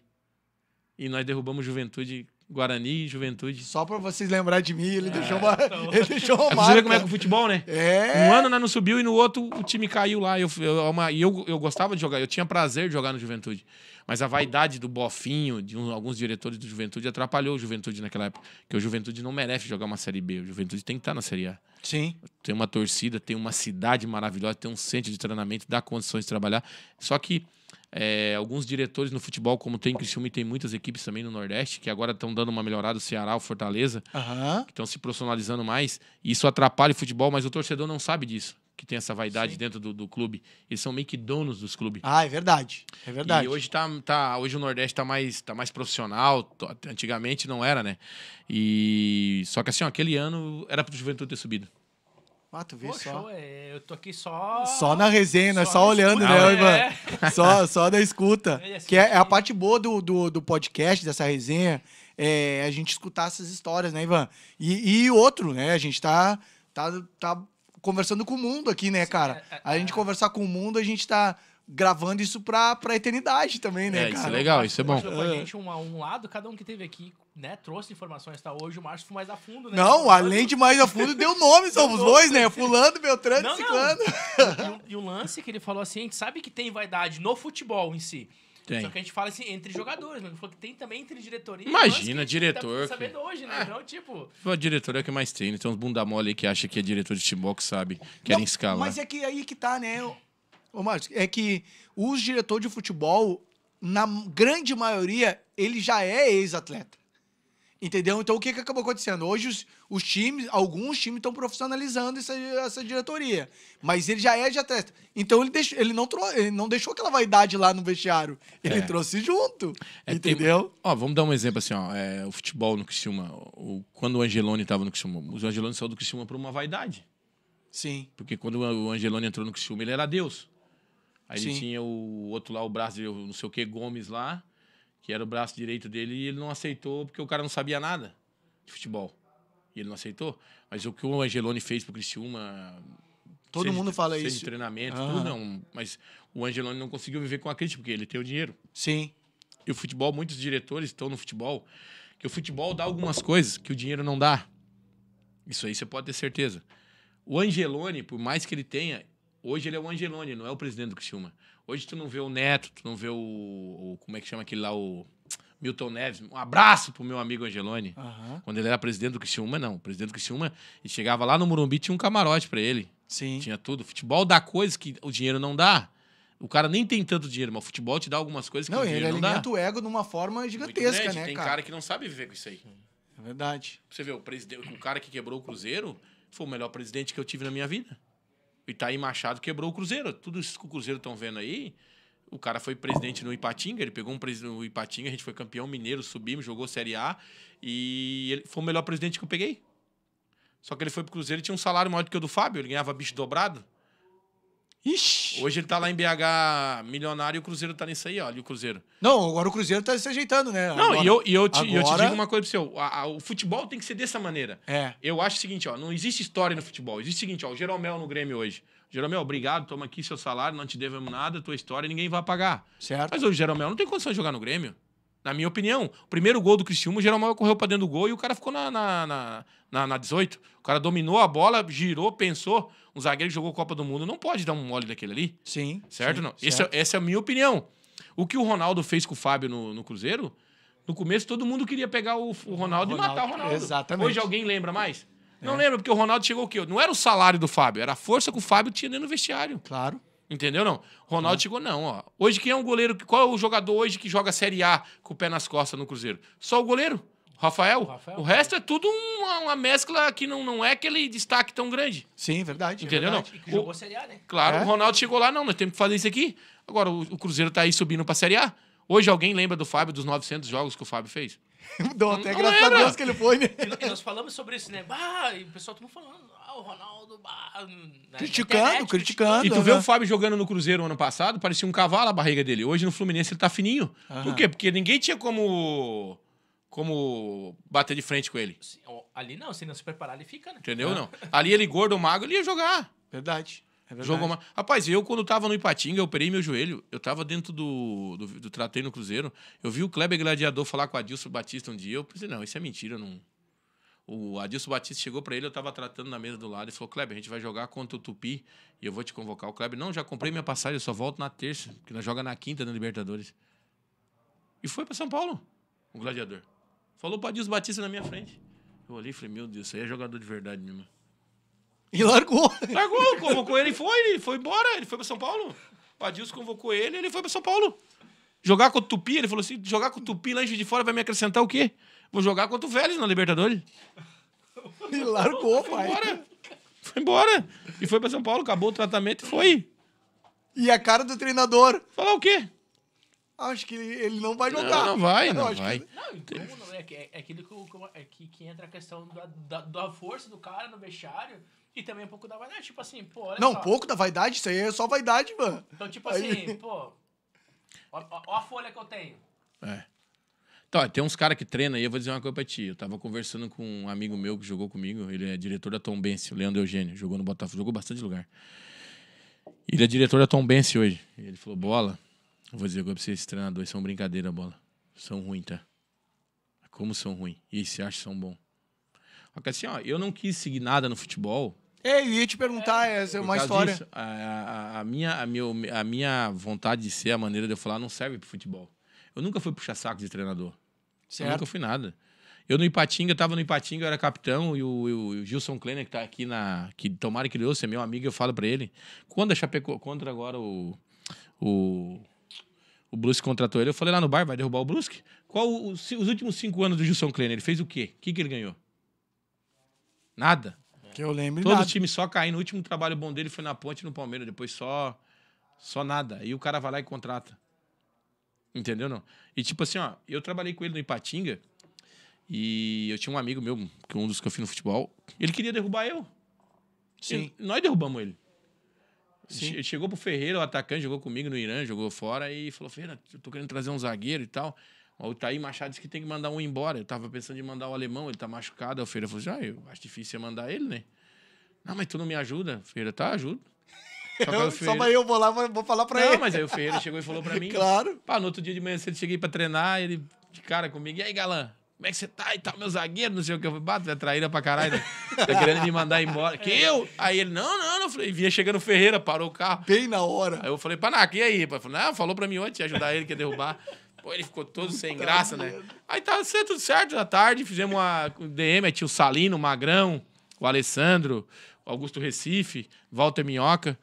E nós derrubamos o Juventude Guarani e Juventude. Só pra vocês lembrar de mim, ele é, deixou uma, então... ele deixou uma Você vê como é que é o futebol, né? É. Um ano né, não subiu e no outro o time caiu lá. E eu, eu, eu, eu gostava de jogar, eu tinha prazer de jogar no Juventude. Mas a vaidade do Bofinho, de um, alguns diretores do Juventude, atrapalhou o Juventude naquela época. Porque o Juventude não merece jogar uma Série B. O Juventude tem que estar na Série A. Sim. Tem uma torcida, tem uma cidade maravilhosa, tem um centro de treinamento, dá condições de trabalhar. Só que é, alguns diretores no futebol, como tem Criciúma e tem muitas equipes também no Nordeste, que agora estão dando uma melhorada, o Ceará, o Fortaleza, uhum. que estão se profissionalizando mais. Isso atrapalha o futebol, mas o torcedor não sabe disso, que tem essa vaidade Sim. dentro do, do, clube. Eles são meio que donos dos clubes. Ah, é verdade. É verdade. E hoje, tá, tá, hoje o Nordeste está mais, tá mais profissional, antigamente não era, né? E, só que assim, ó, aquele ano era para o Juventude ter subido. Ah, tu Poxa, só? eu tô aqui só. Só na resenha, só, só olhando, escuta, né, Ivan? É. Só, só na escuta. É assim, que é, é, a parte boa do, do, do podcast, dessa resenha, é a gente escutar essas histórias, né, Ivan? E, e outro, né? A gente tá, tá, tá conversando com o mundo aqui, né, cara? É, é, a gente é. conversar com o mundo, a gente tá gravando isso pra, pra eternidade também, né, é, cara? Isso é legal, isso é bom. Com a é. gente um, um lado, cada um que teve aqui, né, trouxe informações, tá? Hoje o Márcio foi mais a fundo, né? Não, além de mais a fundo, deu nome, são dois, né? Fulano, Beltrano Ciclano. E, o lance é que ele falou assim, a gente sabe que tem vaidade no futebol em si. Tem. Só que a gente fala assim, entre jogadores, mas né? falou que tem também entre diretoria. Imagina, tá diretor. Tá sabendo hoje, né? É. Então, tipo. O diretor é o que mais tem, né? Tem uns bunda mole aí que acha que é diretor de futebol que sabe, querem escalar. Mas é que aí que tá, né? ô Márcio, é que os diretores de futebol, na grande maioria, ele já é ex-atleta. Entendeu? Então o que, que acabou acontecendo? Hoje os, os times, alguns times estão profissionalizando essa, essa diretoria. Mas ele já é de atleta. Então ele, deixou, ele, não, trouxe ele não deixou aquela vaidade lá no vestiário. Ele é. trouxe junto. É, entendeu? Tem, ó, vamos dar um exemplo assim, ó. É, o futebol no Criciúma. O, quando o Angeloni estava no Criciúma, o Angelone saiu do Criciúma por uma vaidade. Sim. Porque quando o Angeloni entrou no Criciúma, ele era Deus. Aí ele tinha o outro lá, o braço, não sei o que, Gomes lá, que era o braço direito dele, e ele não aceitou porque o cara não sabia nada de futebol. E ele não aceitou. Mas o que o Angeloni fez pro Criciúma. Todo mundo fala seja isso. Seja treinamento, ah. tudo não. Mas o Angeloni não conseguiu viver com a crítica, porque ele tem o dinheiro. Sim. E o futebol, muitos diretores estão no futebol, que o futebol dá algumas coisas que o dinheiro não dá. Isso aí você pode ter certeza. O Angeloni, por mais que ele tenha, Hoje ele é o Angeloni, não é o presidente do Criciúma. Hoje tu não vê o Neto, tu não vê o. o como é que chama aquele lá, o. Milton Neves, um abraço pro meu amigo Angeloni. Uhum. Quando ele era presidente do Criciúma, não. O presidente do Criciúma, ele chegava lá no Morumbi, tinha um camarote para ele. Sim. Tinha tudo. Futebol dá coisas que o dinheiro não dá. O cara nem tem tanto dinheiro, mas o futebol te dá algumas coisas que não, o dinheiro não dá. Não, ele alimenta o ego de uma forma gigantesca, né né, Tem cara? cara que não sabe viver com isso aí. É verdade. Você vê, o, presidente, o cara que quebrou o Cruzeiro foi o melhor presidente que eu tive na minha vida. Itaí tá Machado quebrou o Cruzeiro. Tudo isso que o Cruzeiro estão vendo aí, o cara foi presidente no Ipatinga, ele pegou um presidente no Ipatinga, a gente foi campeão mineiro, subimos, jogou Série A e ele foi o melhor presidente que eu peguei. Só que ele foi pro Cruzeiro e tinha um salário maior do que o do Fábio, ele ganhava bicho dobrado. Ixi. Hoje ele tá lá em BH milionário e o Cruzeiro tá nisso aí, olha o Cruzeiro. Não, agora o Cruzeiro tá se ajeitando, né? Não, agora, e eu, e eu, te, agora... eu te digo uma coisa pro seu o, a, o futebol tem que ser dessa maneira. É. Eu acho o seguinte, ó, não existe história no futebol. Existe o seguinte, ó, o Jeromel no Grêmio hoje. Jeromel, obrigado, toma aqui seu salário, não te devemos nada, tua história, ninguém vai pagar. Certo. Mas o Jeromel não tem condição de jogar no Grêmio. Na minha opinião, o primeiro gol do Cristiano o Jeromel correu para dentro do gol e o cara ficou na, na, na, na, na 18. O cara dominou a bola, girou, pensou. Um zagueiro que jogou Copa do Mundo não pode dar um mole daquele ali. Sim. Certo sim, não? Certo. Essa, é, essa é a minha opinião. O que o Ronaldo fez com o Fábio no, no Cruzeiro, no começo todo mundo queria pegar o, o Ronaldo, Ronaldo, e matar o Ronaldo. Exatamente. Hoje alguém lembra mais? É. Não lembra, porque o Ronaldo chegou o quê? Não era o salário do Fábio, era a força que o Fábio tinha dentro do vestiário. Claro. Entendeu não? Ronaldo chegou, não, ó. Hoje quem é um goleiro? Qual é o jogador hoje que joga Série A com o pé nas costas no Cruzeiro? Só o goleiro? Rafael? O, Rafael, o resto é tudo uma, uma, mescla que não, não é aquele destaque tão grande. Sim, verdade. Entendeu? É verdade. Não? O, jogou Série A, né? Claro, é. o Ronaldo chegou lá, não, nós temos que fazer isso aqui. Agora, o, o Cruzeiro tá aí subindo pra Série A. Hoje alguém lembra do Fábio, dos 900 jogos que o Fábio fez? Mudou até, não graças a Deus que ele foi, né? E nós falamos sobre isso, né? Bah, e o pessoal tá falando o Ronaldo. Hum, criticando, internet, criticando. Né? E tu né? vê o Fábio jogando no Cruzeiro ano passado, parecia um cavalo a barriga dele. Hoje no Fluminense ele tá fininho. Por quê? Porque ninguém tinha como. Como bater de frente com ele. Ali não, se não se preparar, ele fica, né? Entendeu? É. Não. Ali ele gordo magro, ele ia jogar. Verdade. É verdade. Jogou uma... Rapaz, eu quando tava no Ipatinga, eu operei meu joelho, eu tava dentro do, do, do tratei no Cruzeiro, eu vi o Kleber Gladiador falar com o Adilson Batista um dia, eu pensei, não, isso é mentira, não... O Adilson Batista chegou para ele, eu estava tratando na mesa do lado e falou: Kleber, a gente vai jogar contra o Tupi e eu vou te convocar. O Kleber, não, já comprei minha passagem, eu só volto na terça, porque nós joga na quinta na Libertadores. E foi para São Paulo, o gladiador. Falou para Adilson Batista na minha frente. Eu olhei e falei: Meu Deus, isso aí é jogador de verdade né, mesmo. E largou. Largou, convocou ele e foi, ele foi embora, ele foi para São Paulo. O Adilson convocou ele e ele foi para São Paulo. Jogar com o Tupi, ele falou assim: jogar com o Tupi lá de fora vai me acrescentar o quê? Vou jogar contra o Vélez na Libertadores. E largou, foi pai. Embora. Foi embora. E foi pra São Paulo, acabou o tratamento e foi. E a cara do treinador. Falar o quê? Acho que ele não vai jogar. Não, não vai, não, vai. É que... Não, então, é, é, é aquilo que, é que, que, entra a questão da, da, da força do cara no vestiário e também um pouco da vaidade. Tipo assim, pô, olha Não, só. um pouco da vaidade, isso aí é só vaidade, mano. Então, tipo assim, aí... assim, pô, ó, ó a folha que eu tenho. É. Então, tem uns caras que treinam aí, eu vou dizer uma coisa pra ti. Eu tava conversando com um amigo meu que jogou comigo, ele é diretor da Tom Bense, o Leandro Eugênio, jogou no Botafogo, jogou bastante lugar. Ele é diretor da Tom Bense hoje. ele falou, bola, eu vou dizer agora pra vocês, esses treinadores são brincadeira, bola. São ruins, tá? Como são ruins. E se acham são bom Porque assim, ó, eu não quis seguir nada no futebol. É, eu ia te perguntar, é, essa é uma história. Disso, a, a, a, minha, a, meu, a minha vontade de ser, a maneira de eu falar, não serve pro futebol. Eu nunca fui puxar saco de treinador. Certo. Eu nunca fui nada. Eu no Ipatinga, eu tava no Ipatinga, eu era capitão, e o, e o Gilson Kleiner, que tá aqui na. que tomara que ele ouça, é meu amigo, eu falo para ele. Quando a Chapeco contra agora o. o o Brusque contratou ele. Eu falei lá no bar, vai derrubar o Brusque? Qual os, os, últimos cinco anos do Gilson Kleiner? Ele fez o quê? O que, que ele ganhou? Nada. Que eu lembro. Todo nada. time só caindo. O último trabalho bom dele foi na ponte no Palmeiras, depois só só nada. E o cara vai lá e contrata. Entendeu, não? E tipo assim, ó, eu trabalhei com ele no Ipatinga e eu tinha um amigo meu, que é um dos que eu fiz no futebol, ele queria derrubar eu. Sim. E nós derrubamos ele. Sim. Chegou pro Ferreira, o atacante, jogou comigo no Irã, jogou fora e falou: Ferreira, eu tô querendo trazer um zagueiro e tal. O Thaí Machado disse que tem que mandar um embora. Eu tava pensando em mandar o alemão, ele tá machucado. Aí o Ferreira falou assim: ah, eu acho difícil mandar ele, né? Não, mas tu não me ajuda? Ferreira, tá, ajuda. Só, eu, só vai eu vou lá, vou falar pra não, ele. Não, mas aí o Ferreira chegou e falou pra mim. Claro. Pá, no outro dia de manhã cedo cheguei pra treinar, ele de cara comigo. E aí, galã? Como é que você tá e tal, meu zagueiro? Não sei o que. Eu falei, bato, é traíra pra caralho. Tá querendo me mandar embora. Que é. eu? Aí ele, não, não, não. Falei, vinha chegando o Ferreira, parou o carro. Bem na hora. Aí eu falei, Panaca, e aí? Ele não, falou pra mim ontem, ajudar ele, ia derrubar. Pô, ele ficou todo sem tá graça, né? Aí tava tá, sendo tudo certo na tarde, fizemos uma DM, tinha o Salino, o Magrão, o Alessandro, Augusto Recife, Walter Minhoca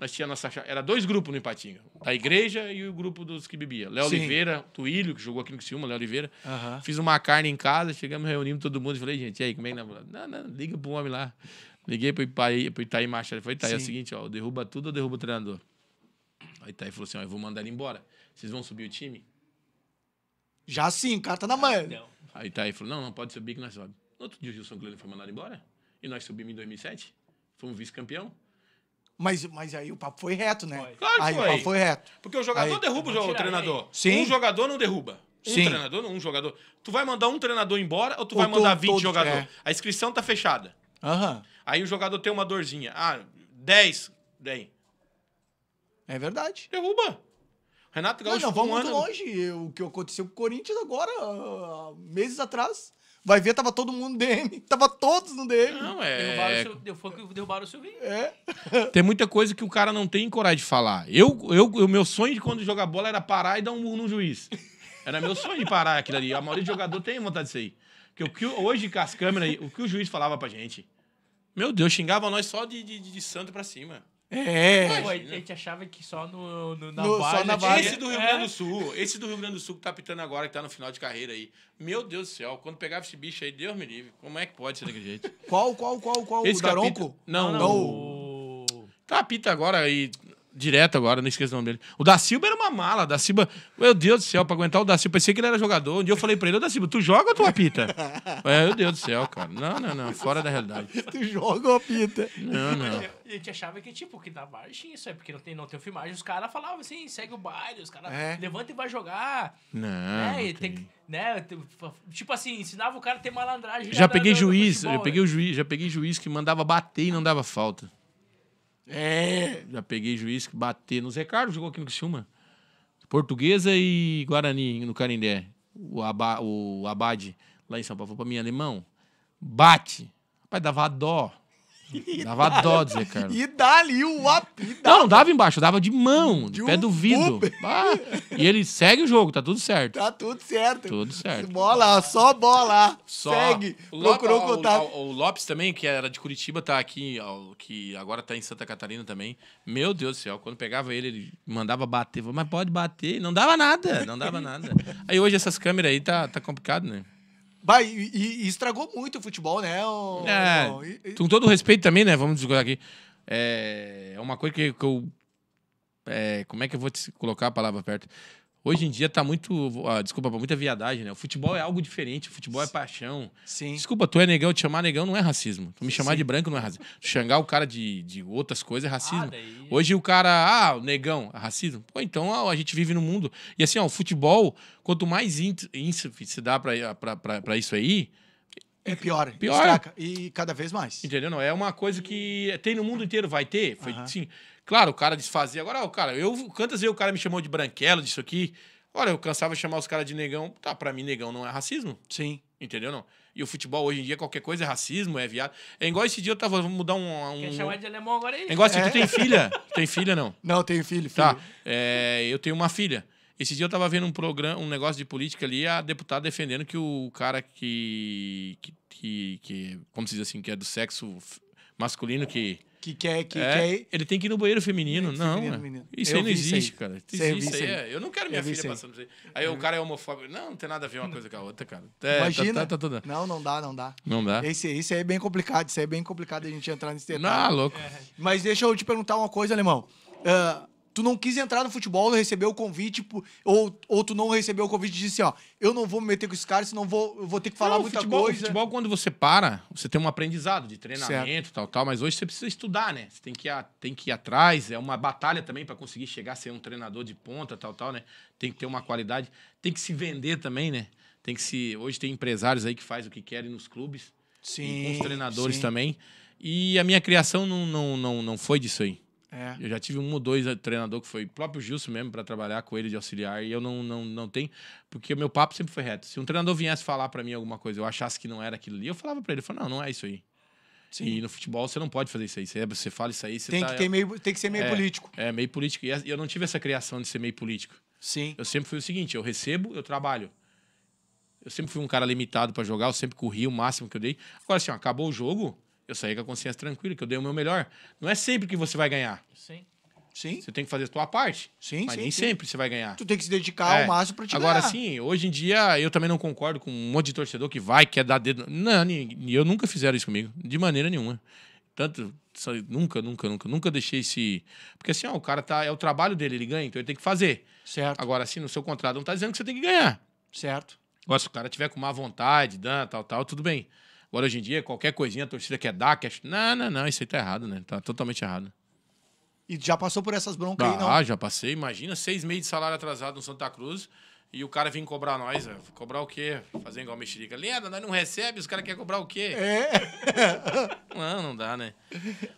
nós tinha nossa era dois grupos no Ipatinga a igreja e o grupo dos que bebia Léo Oliveira Tuílio que jogou aqui no Criciúma Léo Oliveira fiz uma carne em casa chegamos reunimos todo mundo e falei gente e aí como é que não, não liga pro homem lá liguei pro Itaí pro Itaí Machado falei Itaí é o seguinte ó derruba tudo ou derruba o treinador aí Itaí falou assim ó, eu vou mandar ele embora vocês vão subir o time já sim o cara tá na ah, manhã não. aí Itaí falou não não pode subir que nós sobe no outro dia o Gilson Cleveland foi mandado embora e nós subimos em 2007 fomos vice-campeão mas, mas aí o papo foi reto, né? Foi. Claro que aí foi. o papo foi reto. Porque o jogador aí, derruba o, treinador. Aí. Sim. Um jogador não derruba. Um Sim. treinador, um jogador. Tu vai mandar um treinador embora ou tu ou vai mandar todo, 20 jogadores? É. A inscrição tá fechada. Uhum. Aí o jogador tem uma dorzinha. Ah, 10. Daí. É verdade. Derruba. Renato Gaúcho. Não, não vamos um muito ano... longe. O que aconteceu com o Corinthians agora, meses atrás. Vai ver, tava todo mundo DM. Tava todos no DM. Não, é. Derrubaram o seu, foi que derrubaram o seu vinho. É. Tem muita coisa que o cara não tem coragem de falar. Eu, eu, o meu sonho de quando jogar bola era parar e dar um murro no juiz. Era meu sonho de parar aquilo ali. A maioria de jogador tem vontade disso aí. Porque o que hoje, com as câmeras, o que o juiz falava pra gente. Meu Deus, xingava nós só de, de, de santo pra cima. É. Pô, a gente achava que só no, no na, no, só na tinha... Esse do Rio Grande do Sul, esse do Rio Grande do Sul que tá pitando agora, que tá no final de carreira aí. Meu Deus do céu, quando pegava esse bicho aí, Deus me livre. Como é que pode ser daquele jeito? Qual, qual, qual, qual? Esse o Daronco? Capita... Não, não. não. O... Tá pita agora aí direto agora, não esqueço o nome dele. O da Silva era uma mala. Da Silva, meu Deus do céu, pra aguentar o da Silva, pensei que ele era jogador. Um dia eu falei pra ele, ô da Silva, tu joga ou tu apita? é, meu Deus do céu, cara. Não, não, não, fora da realidade. tu joga ou apita? Não, não. A gente achava que, tipo, que dá margem isso é porque não tem, não tem filmagem. Os caras falavam assim, segue o baile, os caras é. levanta e vai jogar. Não. É, não Tem, né, tipo assim, ensinava o cara a ter malandragem. Já peguei juiz, futebol, já né? peguei né? o juiz, já peguei juiz que mandava bater e não dava falta. É, já peguei juiz que bater nos recados, jogou aqui no Criciúma. Portuguesa e Guarani no Carindé O, Aba, o Abade lá em São Paulo falou pra mim, alemão, bate. Rapaz, dava dó. E dava dá, dó dizer, cara. E dali o up. Não, não dava embaixo, dava de mão, de, pé um do vidro. e ele segue o jogo, tá tudo certo. Tá tudo certo. Tudo certo. Bola, só bola. Só segue. O Procurou Lopes, contar. O, o, Lopes também, que era de Curitiba, tá aqui, que agora tá em Santa Catarina também. Meu Deus do céu, quando pegava ele, ele mandava bater. Mas pode bater. Não dava nada, não dava nada. Aí hoje essas câmeras aí tá, tá complicado, né? vai e, e, estragou muito o futebol, né? O, é, o, e, com todo respeito também, né? Vamos discutir aqui. É, é uma coisa que, que eu. É, como é que eu vou te colocar a palavra perto? Hoje em dia tá muito. Ah, desculpa, muita viadagem, né? O futebol é algo diferente, o futebol é paixão. Sim. Desculpa, tu é negão, te chamar negão não é racismo. Tu me chamar Sim. de branco não é racismo. Xangar o cara de, de outras coisas é racismo. Ah, daí... Hoje o cara, ah, o negão, é racismo. Pô, então a gente vive no mundo. E assim, ó, o futebol, quanto mais índice se dá para isso aí, é pior, pior. Destaca. E cada vez mais. Entendeu? Não, é uma coisa que tem no mundo inteiro, vai ter. Foi, sim. Claro, o cara desfazia. Agora, o cara, eu, quantas vezes o cara me chamou de branquelo disso aqui? Olha, eu cansava de chamar os caras de negão. Tá, pra mim, negão não é racismo. Sim. Entendeu? Não. E o futebol hoje em dia, qualquer coisa é racismo, é viado. É igual esse dia eu tava. Vamos mudar um. um... Quer chamar de alemão agora aí? É igual esse é. dia, tu é. tem filha? tem filha, não? Não, tenho filho, tá. filho. Tá. É, eu tenho uma filha. Esse dia eu tava vendo um programa, um negócio de política ali, a deputada defendendo que o cara que. que, que, que como se diz assim, que é do sexo masculino, que que quer, que é, quer. Ele tem que ir no banheiro feminino. Não, feminino, isso aí não existe, cara. Isso, isso aí. É. Eu não quero minha filha passando isso aí. Aí o cara é homofóbico. Não, não tem nada a ver uma coisa com a outra, cara. É, tá, Imagina. Tá, tá, tá, não, não dá, não dá. Não dá. Esse, isso aí é bem complicado. Isso aí é bem complicado a gente entrar nesse detalhe. Não, louco. É. Mas deixa eu te perguntar uma coisa, alemão. Uh, tu não quis entrar no futebol, não recebeu o convite, ou, ou tu não recebeu o convite e disse, assim, ó, eu não vou me meter com esse cara, senão vou, eu vou ter que falar não, muita futebol, coisa. futebol, quando você para, você tem um aprendizado de treinamento, certo. tal, tal, mas hoje você precisa estudar, né? Você tem que ir, tem que ir atrás, é uma batalha também para conseguir chegar a ser um treinador de ponta, tal, tal, né? Tem que ter uma qualidade, tem que se vender também, né? Tem que se... Hoje tem empresários aí que faz o que querem nos clubes. Sim. E com os treinadores sim. também. E a minha criação não, não, não, não foi disso aí. É. Eu já tive um ou dois eh, treinador que foi próprio Gilson mesmo para trabalhar com ele de auxiliar e eu não, não, não tenho, porque meu papo sempre foi reto. Se um treinador viesse falar para mim alguma coisa, eu achasse que não era aquilo ali, eu falava para ele, falava, não, não é isso aí. Sim. E no futebol você não pode fazer isso aí. Você, é, você fala isso aí, você tem tá, que ter meio, tem que ser meio é, político. É, meio político. E eu não tive essa criação de ser meio político. Sim. Eu sempre fui o seguinte, eu recebo, eu trabalho. Eu sempre fui um cara limitado para jogar, eu sempre corri o máximo que eu dei. Agora assim, ó, acabou o jogo, eu saí com a consciência tranquila, que eu dei o meu melhor. Não é sempre que você vai ganhar. Sim. Sim. Você tem que fazer a sua parte. Sim, mas sim, nem sim. sempre você vai ganhar. Tu tem que se dedicar é. ao máximo pra te Agora, ganhar. Agora, sim, hoje em dia eu também não concordo com um monte de torcedor que vai, quer dar dedo. Não, eu nunca fizeram isso comigo. De maneira nenhuma. Tanto, nunca, nunca, nunca, nunca deixei esse. Porque assim, ó, o cara tá. É o trabalho dele, ele ganha, então ele tem que fazer. Certo. Agora, assim, no seu contrato não tá dizendo que você tem que ganhar. Certo. Agora, se o cara tiver com má vontade, dan, tal, tal, tudo bem. Agora, hoje em dia, qualquer coisinha a torcida quer dar, quer... Não, não, não, isso aí tá errado, né? Tá totalmente errado. E já passou por essas broncas aí, ah, não? Ah, já passei. Imagina seis meses de salário atrasado no Santa Cruz e o cara vem cobrar nós. Ó. Né? Cobrar o quê? Fazer igual mexerica. Lenda, nós não recebe, os caras querem cobrar o quê? É. Não, não dá, né?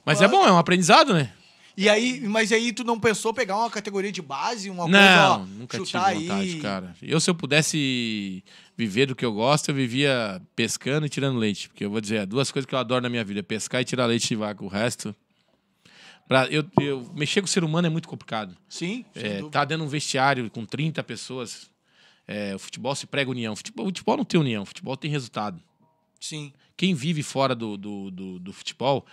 Mas Mas... é bom, é um aprendizado, né? E aí, mas aí tu não pensou pegar uma categoria de base, uma não, coisa, Não, nunca chutar tive vontade, aí... cara. Eu se eu pudesse viver do que eu gosto, eu vivia pescando e tirando leite, porque eu vou dizer, é duas coisas que eu adoro na minha vida, é pescar e tirar leite de vaca, o resto Pra, eu, eu, mexer com o ser humano é muito complicado. Sim. É, tá dentro de um vestiário com 30 pessoas. É, o futebol se prega união. O futebol, o futebol não tem união, o futebol tem resultado. Sim. Quem vive fora do, do, do, do futebol,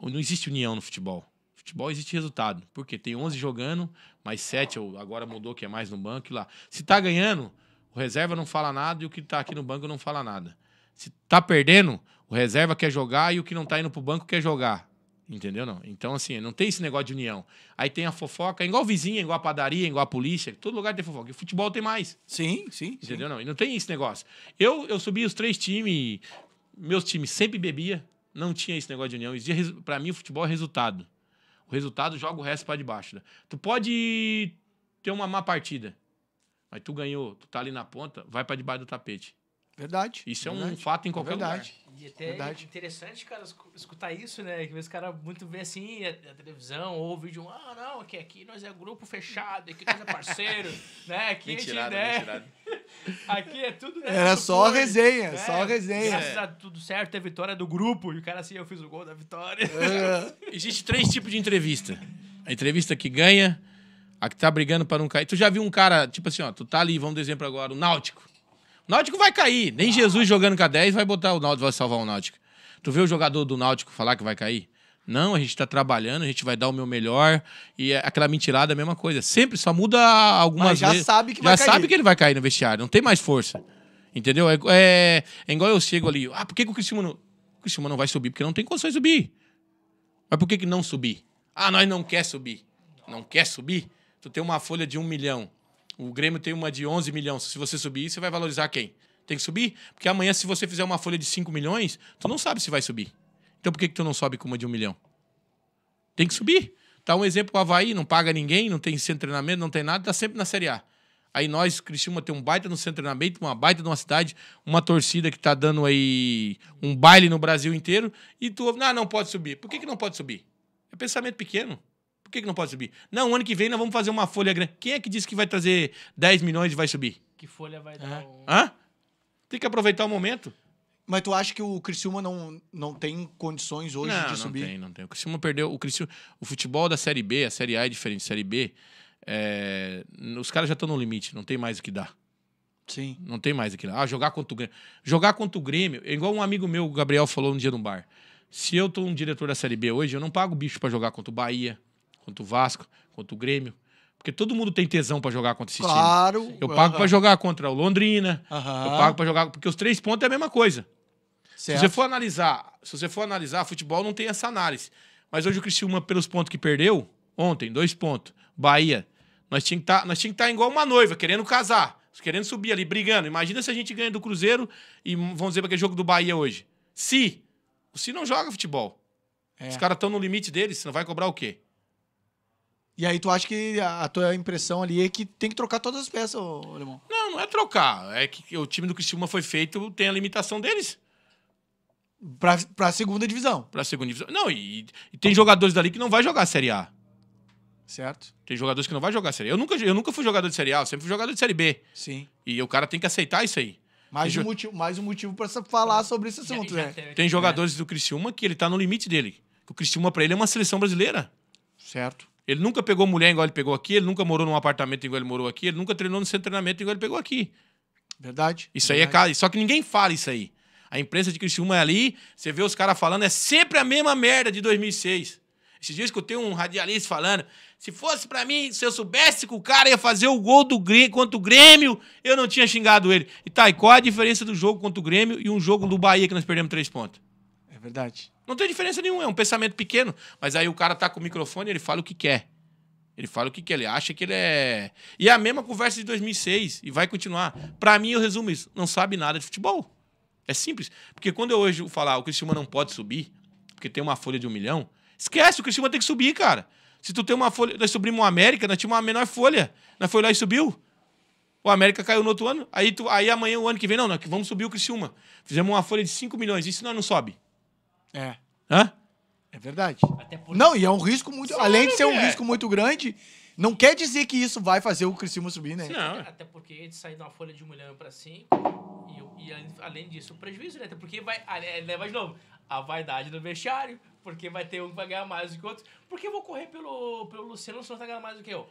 não existe união no futebol. Futebol existe resultado. Porque tem 11 jogando, mais 7, agora mudou que é mais no banco e lá. Se tá ganhando, o reserva não fala nada e o que tá aqui no banco não fala nada. Se tá perdendo, o reserva quer jogar e o que não tá indo pro banco quer jogar. Entendeu não? Então, assim, não tem esse negócio de união. Aí tem a fofoca, é igual vizinha, igual a padaria, igual a polícia, todo lugar tem fofoca. E futebol tem mais. Sim, sim. Entendeu sim. não? E não tem esse negócio. Eu, eu subi os três times, meus times sempre bebia, não tinha esse negócio de união. Para mim, o futebol é resultado. O resultado joga o resto para debaixo. Né? Tu pode ter uma má partida, mas tu ganhou, tu tá ali na ponta, vai para debaixo do tapete. Verdade. Isso é um fato em qualquer verdade, lugar. E é até verdade. interessante, cara, escutar isso, né? Que os caras muito vê assim, a, televisão ou o vídeo, ah, não, aqui, é aqui nós é grupo fechado, aqui nós é parceiro, né? Aqui mentirado, a gente, né? aqui é tudo... Né, Era só a resenha, né? só resenha. Graças é. a tudo certo, é vitória do grupo. E o cara assim, eu fiz o gol da vitória. É. Existe três tipos de entrevista. A entrevista que ganha, a que tá brigando para não cair. Tu já viu um cara, tipo assim, ó, tu tá ali, vamos dar exemplo agora, o Náutico. Náutico vai cair. Nem Jesus jogando com a 10 vai botar o Náutico, vai salvar o Náutico. Tu vê o jogador do Náutico falar que vai cair? Não, a gente está trabalhando, a gente vai dar o meu melhor. E é aquela mentirada é a mesma coisa. Sempre só muda algumas Mas já vezes. sabe que já vai sabe cair. Já sabe que ele vai cair no vestiário. Não tem mais força. Entendeu? É, é, é igual eu chego ali. Ah, por que, que o Cristiano não... O Cristiano não vai subir? Porque não tem condições de subir. Mas por que, que não subir? Ah, nós não quer subir. Não quer subir? Tu tem uma folha de um milhão. O Grêmio tem uma de 11 milhões. Se você subir, você vai valorizar quem? Tem que subir? Porque amanhã, se você fizer uma folha de 5 milhões, tu não sabe se vai subir. Então por que, que tu não sobe com uma de 1 milhão? Tem que subir. Tá um exemplo, o Havaí não paga ninguém, não tem centro de treinamento, não tem nada, tá sempre na Série A. Aí nós, cristina tem um baita no centro de treinamento, uma baita numa cidade, uma torcida que tá dando aí um baile no Brasil inteiro, e tu, ah, não pode subir. Por que, que não pode subir? É pensamento pequeno que, que não pode subir? Não, ano que vem nós vamos fazer uma folha grande. Quem é que disse que vai trazer 10 milhões e vai subir? Que folha vai dar? Um... Hã? Tem que aproveitar o momento. Mas tu acha que o Criciúma não, não tem condições hoje não, de não subir? Não, tem, não tem. O Criciúma perdeu. O, Criciúma, o futebol da Série B, a Série A é diferente. Série B, é, os caras já estão no limite, não tem mais o que dar. Sim. Não tem mais aquilo. Ah, jogar contra o Grêmio. Jogar contra o Grêmio, é igual um amigo meu, o Gabriel, falou um dia no bar. Se eu tô um diretor da Série B hoje, eu não pago bicho para jogar contra o Bahia, contra o Vasco, contra o Grêmio. Porque todo mundo tem tesão para jogar contra esse claro, time. Eu pago uhum. para jogar contra o Londrina. Eu pago para jogar porque os três pontos é a mesma coisa. Certo. Se você for analisar, se você for analisar, futebol não tem essa análise. Mas hoje o Criciúma pelos pontos que perdeu ontem, dois pontos, Bahia, nós tinha que tá, nós tinha que estar tá igual uma noiva querendo casar, querendo subir ali brigando. Imagina se a gente ganha do Cruzeiro e vamos dizer para que é jogo do Bahia hoje. Se o se não joga futebol. É. Os caras estão no limite deles, você não vai cobrar o quê? E aí tu acha que a tua impressão ali é que tem que trocar todas as peças, ô, Alemão? Não, não é trocar. É que o time do Criciúma foi feito, tem a limitação deles. Pra, pra segunda divisão. Pra segunda divisão. Não, e, e tem jogadores dali que não vai jogar a Série A. Certo. Tem jogadores que não vai jogar a Série A. Eu nunca, eu nunca fui jogador de Série A, eu sempre fui jogador de Série B. Sim. E o cara tem que aceitar isso aí. Mais, um, jo... motivo, mais um motivo pra falar sobre esse assunto, né? Tem né? jogadores do Criciúma que ele tá no limite dele. O Criciúma pra ele é uma seleção brasileira. Certo. Ele nunca pegou mulher igual ele pegou aqui, ele nunca morou num apartamento igual ele morou aqui, ele nunca treinou no centro de treinamento igual ele pegou aqui. Verdade. Isso verdade. aí é caro. Só que ninguém fala isso aí. A imprensa de Criciúma é ali, você vê os caras falando, é sempre a mesma merda de 2006. Esses dias escutei um radialista falando, se fosse para mim, se eu soubesse que o cara ia fazer o gol do Grêmio contra o Grêmio, eu não tinha xingado ele. E tá, e qual é a diferença do jogo contra o Grêmio e um jogo do Bahia que nós perdemos três pontos? É verdade. Não tem diferença nenhuma, é um pensamento pequeno. Mas aí o cara tá com o microfone ele fala o que quer. Ele fala o que quer, ele acha que ele é. E é a mesma conversa de 2006 e vai continuar. Para mim, eu resumo isso: não sabe nada de futebol. É simples. Porque quando eu hoje falar o Cristiano não pode subir, porque tem uma folha de um milhão, esquece, o Cristiano tem que subir, cara. Se tu tem uma folha. Nós subimos o América, nós tínhamos uma menor folha. Nós foi lá e subiu. O América caiu no outro ano. Aí, tu, aí amanhã, o ano que vem, não, nós é vamos subir o Cristiano Fizemos uma folha de 5 milhões. E se nós não sobe? É. Hã? É verdade. Não, e é um risco muito. além de ser um é. risco muito grande, não quer dizer que isso vai fazer o Criciúma subir, né? Sim, não. É. Até porque ele sair de uma folha de um milhão para cinco. E, e, além disso, o prejuízo, né? Até porque vai. Leva ah, de é, né, novo. A vaidade do vestiário. Porque vai ter um que vai ganhar mais do que outro. Porque eu vou correr pelo, pelo Luciano, o senhor tá ganhando mais do que eu.